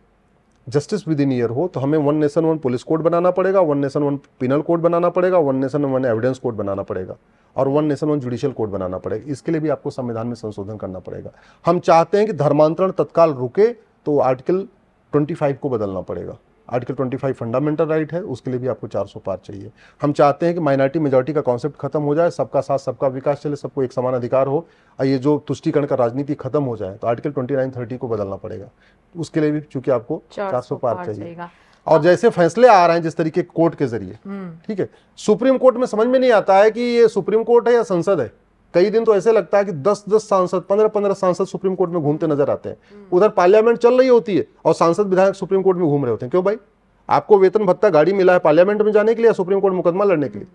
जस्टिस विद इन ईयर हो तो हमें one nation one police code बनाना पड़ेगा one nation one penal code बनाना पड़ेगा one nation one evidence code बनाना पड़ेगा और one nation one judicial code बनाना पड़ेगा इसके लिए भी आपको संविधान में संशोधन करना पड़ेगा हम चाहते हैं कि धर्मांतरण तत्काल रुके तो आर्टिकल ट्वेंटी को बदलना पड़ेगा आर्टिकल 25 फंडामेंटल राइट है उसके लिए भी आपको 400 पार चाहिए हम चाहते हैं कि माइनॉरिटी मेजोरिटी का कॉन्सेप्ट खत्म हो जाए सबका साथ सबका विकास चले सबको एक समान अधिकार हो और ये जो तुष्टिकरण का राजनीति खत्म हो जाए तो आर्टिकल 29 30 को बदलना पड़ेगा उसके लिए भी चूंकि आपको चार पार, पार चाहिए और जैसे फैसले आ रहे हैं जिस तरीके कोर्ट के जरिए हम्म। ठीक है सुप्रीम कोर्ट में समझ में नहीं आता है कि ये सुप्रीम कोर्ट है या संसद है कई दिन तो ऐसे लगता है कि दस दस सांसद पंद्रह पंद्रह सांसद सुप्रीम कोर्ट में घूमते नजर आते हैं हम्म। उधर पार्लियामेंट चल रही होती है और सांसद विधायक सुप्रीम कोर्ट में घूम रहे होते हैं क्यों भाई आपको वेतन भत्ता गाड़ी मिला है पार्लियामेंट में जाने के लिए या सुप्रीम कोर्ट मुकदमा लड़ने के लिए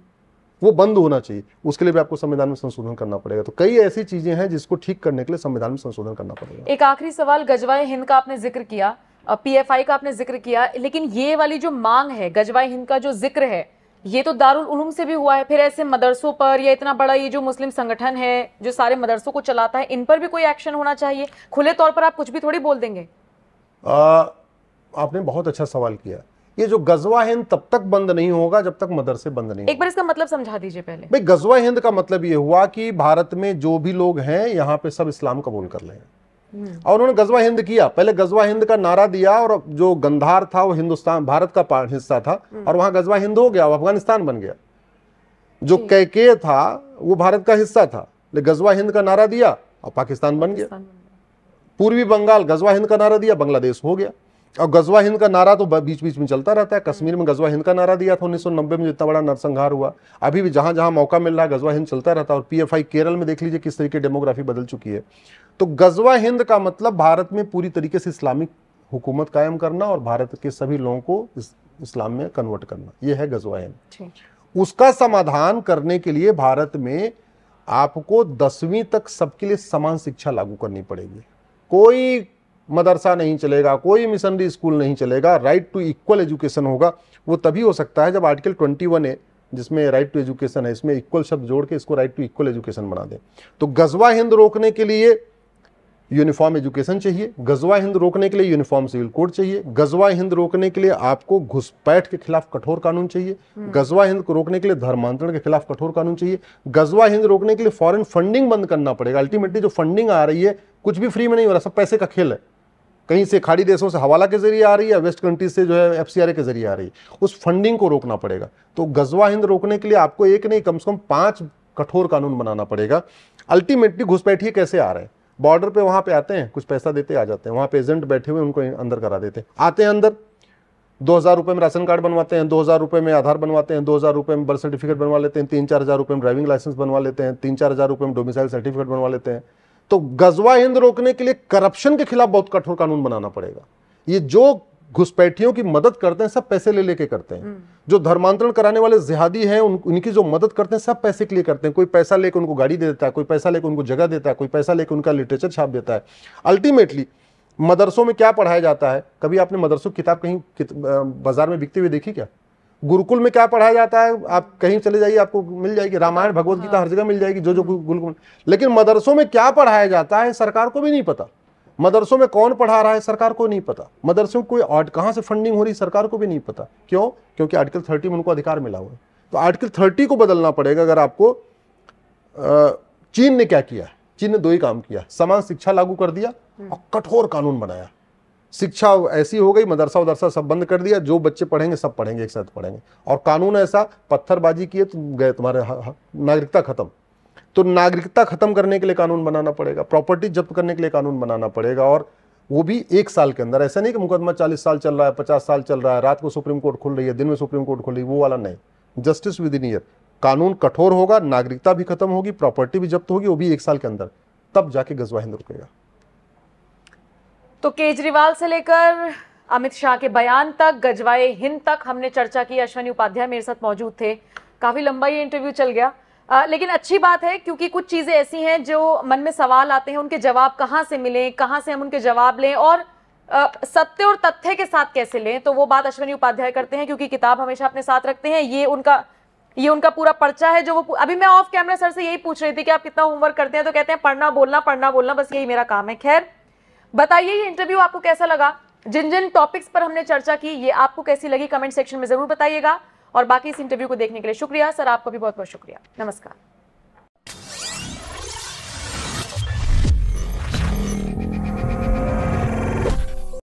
वो बंद होना चाहिए उसके लिए भी आपको संविधान में संशोधन करना पड़ेगा तो कई ऐसी चीजें हैं जिसको ठीक करने के लिए संविधान में संशोधन करना पड़ेगा एक आखिरी सवाल गजवाए हिंद का आपने जिक्र किया पीएफआई का आपने जिक्र किया लेकिन ये वाली जो मांग है गजवाए हिंद का जो जिक्र है ये तो दारुल उलूम से भी हुआ है फिर ऐसे मदरसों पर या इतना बड़ा ये जो मुस्लिम संगठन है जो सारे मदरसों को चलाता है इन पर भी कोई एक्शन होना चाहिए खुले तौर पर आप कुछ भी थोड़ी बोल देंगे आ, आपने बहुत अच्छा सवाल किया ये जो गजवा हिंद तब तक बंद नहीं होगा जब तक मदरसे बंद नहीं एक बार इसका मतलब समझा दीजिए पहले भाई गजवा हिंद का मतलब ये हुआ कि भारत में जो भी लोग हैं यहाँ पे सब इस्लाम कबूल कर रहे हैं और उन्होंने गजवा हिंद किया पहले गजवा हिंद का नारा दिया और जो गंधार था वो हिंदुस्तान भारत का हिस्सा था और वहां गजवा हिंद हो गया अफगानिस्तान बन गया जो कैके था वो भारत का हिस्सा था गजवा हिंद का नारा दिया और पाकिस्तान बन गया पूर्वी बंगाल गजवा हिंद का नारा दिया बांग्लादेश हो गया और गजवा हिंद का नारा तो बीच बीच में चलता रहता है कश्मीर में गजवा हिंद का नारा दिया था उन्नीस में जितना बड़ा नरसंहार हुआ अभी भी जहां जहां मौका मिल रहा है गजवा हिंद चलता रहता है और पीएफआई केरल में देख लीजिए किस तरीके डेमोग्राफी बदल चुकी है तो गजवा हिंद का मतलब भारत में पूरी तरीके से इस्लामिक हुकूमत कायम करना और भारत के सभी लोगों को इस्लाम में कन्वर्ट करना यह है गजवा हिंद उसका समाधान करने के लिए भारत में आपको दसवीं तक सबके लिए समान शिक्षा लागू करनी पड़ेगी कोई मदरसा नहीं चलेगा कोई मिशनरी स्कूल नहीं चलेगा राइट टू इक्वल एजुकेशन होगा वो तभी हो सकता है जब आर्टिकल ट्वेंटी वन है जिसमें राइट टू एजुकेशन है इसमें इक्वल शब्द जोड़ के इसको राइट टू इक्वल एजुकेशन बना दें तो गजवा हिंद रोकने के लिए यूनिफॉर्म एजुकेशन चाहिए गजवा हिंद रोकने के लिए यूनिफॉर्म सिविल कोड चाहिए गजवा हिंद रोकने के लिए आपको घुसपैठ के खिलाफ कठोर कानून चाहिए हम्म। गजवा हिंद को रोकने के लिए धर्मांतरण के खिलाफ कठोर कानून चाहिए गजवा हिंद रोकने के लिए फॉरेन फंडिंग बंद करना पड़ेगा अल्टीमेटली जो फंडिंग आ रही है कुछ भी फ्री में नहीं हो रहा सब पैसे का खेल है कहीं से खाड़ी देशों से हवाला के जरिए आ रही है वेस्ट कंट्रीज से जो है एफ के जरिए आ रही है उस फंडिंग को रोकना पड़ेगा तो गजवा हिंद रोकने के लिए आपको एक नहीं कम से कम पाँच कठोर कानून बनाना पड़ेगा अल्टीमेटली घुसपैठिए कैसे आ रहे हैं बॉर्डर पे वहाँ पे आते हैं कुछ पैसा देते आ जाते हैं वहाँ पे एजेंट बैठे हुए उनको अंदर करा देते हैं आते हैं अंदर दो हज़ार रुपये में राशन कार्ड बनवाते हैं दो हज़ार रुपये में आधार बनवाते हैं दो हज़ार रुपये में बर्थ सर्टिफिकेट बनवा लेते हैं तीन चार हज़ार रुपये में ड्राइविंग लाइसेंस बनवा लेते हैं तीन चार हज़ार रुपये में डोमिसाइल सर्टिफिकेट बनवा लेते हैं तो गजवा हिंद रोकने के लिए करप्शन के खिलाफ बहुत कठोर कानून बनाना पड़ेगा ये जो घुसपैठियों की मदद करते हैं सब पैसे ले लेके करते हैं जो धर्मांतरण कराने वाले जिहादी हैं उन, उनकी जो मदद करते हैं सब पैसे के लिए करते हैं कोई पैसा लेकर उनको गाड़ी दे देता है कोई पैसा लेकर उनको जगह देता है कोई पैसा लेकर उनका लिटरेचर छाप देता है अल्टीमेटली मदरसों में क्या पढ़ाया जाता है कभी आपने मदरसों किताब कहीं बाजार में बिकते हुए देखी क्या गुरुकुल में क्या पढ़ाया जाता है आप कहीं चले जाइए आपको मिल जाएगी हाँ। रामायण भगवत गीता हर जगह मिल जाएगी जो जो गुरुकुल लेकिन मदरसों में क्या पढ़ाया जाता है सरकार को भी नहीं पता मदरसों में कौन पढ़ा रहा है सरकार को नहीं पता मदरसों को कहाँ से फंडिंग हो रही है सरकार को भी नहीं पता क्यों क्योंकि आर्टिकल थर्टी में उनको अधिकार मिला हुआ है तो आर्टिकल थर्टी को बदलना पड़ेगा अगर आपको चीन ने क्या किया चीन ने दो ही काम किया समान शिक्षा लागू कर दिया हम्म। और कठोर कानून बनाया शिक्षा ऐसी हो गई मदरसा उदरसा सब बंद कर दिया जो बच्चे पढ़ेंगे सब पढ़ेंगे एक साथ पढ़ेंगे और कानून ऐसा पत्थरबाजी किए तो गए तुम्हारे नागरिकता खत्म तो नागरिकता खत्म करने के लिए कानून बनाना पड़ेगा प्रॉपर्टी जब्त करने के लिए कानून बनाना पड़ेगा और वो भी एक साल के अंदर ऐसा नहीं कि मुकदमा चालीस साल चल रहा है पचास साल चल रहा है रात को सुप्रीम कोर्ट खुल रही है दिन में सुप्रीम कोर्ट खुल रही है वो वाला नहीं जस्टिस विद इन ईयर कानून कठोर होगा नागरिकता भी खत्म होगी प्रॉपर्टी भी जब्त होगी वो भी एक साल के अंदर तब जाके गजवा हिंद रुकेगा तो केजरीवाल से लेकर अमित शाह के बयान तक गजवाए हिंद तक हमने चर्चा की अश्वनी उपाध्याय मेरे साथ मौजूद थे काफ़ी लंबा ये इंटरव्यू चल गया आ, लेकिन अच्छी बात है क्योंकि कुछ चीज़ें ऐसी हैं जो मन में सवाल आते हैं उनके जवाब कहाँ से मिलें कहाँ से हम उनके जवाब लें और आ, सत्य और तथ्य के साथ कैसे लें तो वो बात अश्वनी उपाध्याय करते हैं क्योंकि किताब हमेशा अपने साथ रखते हैं ये उनका ये उनका पूरा पर्चा है जो वो अभी मैं ऑफ कैमरा सर से यही पूछ रही थी कि आप कितना होमवर्क करते हैं तो कहते हैं पढ़ना बोलना पढ़ना बोलना बस यही मेरा काम है खैर बताइए ये इंटरव्यू आपको कैसा लगा जिन जिन टॉपिक्स पर हमने चर्चा की ये आपको कैसी लगी कमेंट सेक्शन में जरूर बताइएगा और बाकी इस इंटरव्यू को देखने के लिए शुक्रिया सर आपका भी बहुत बहुत शुक्रिया नमस्कार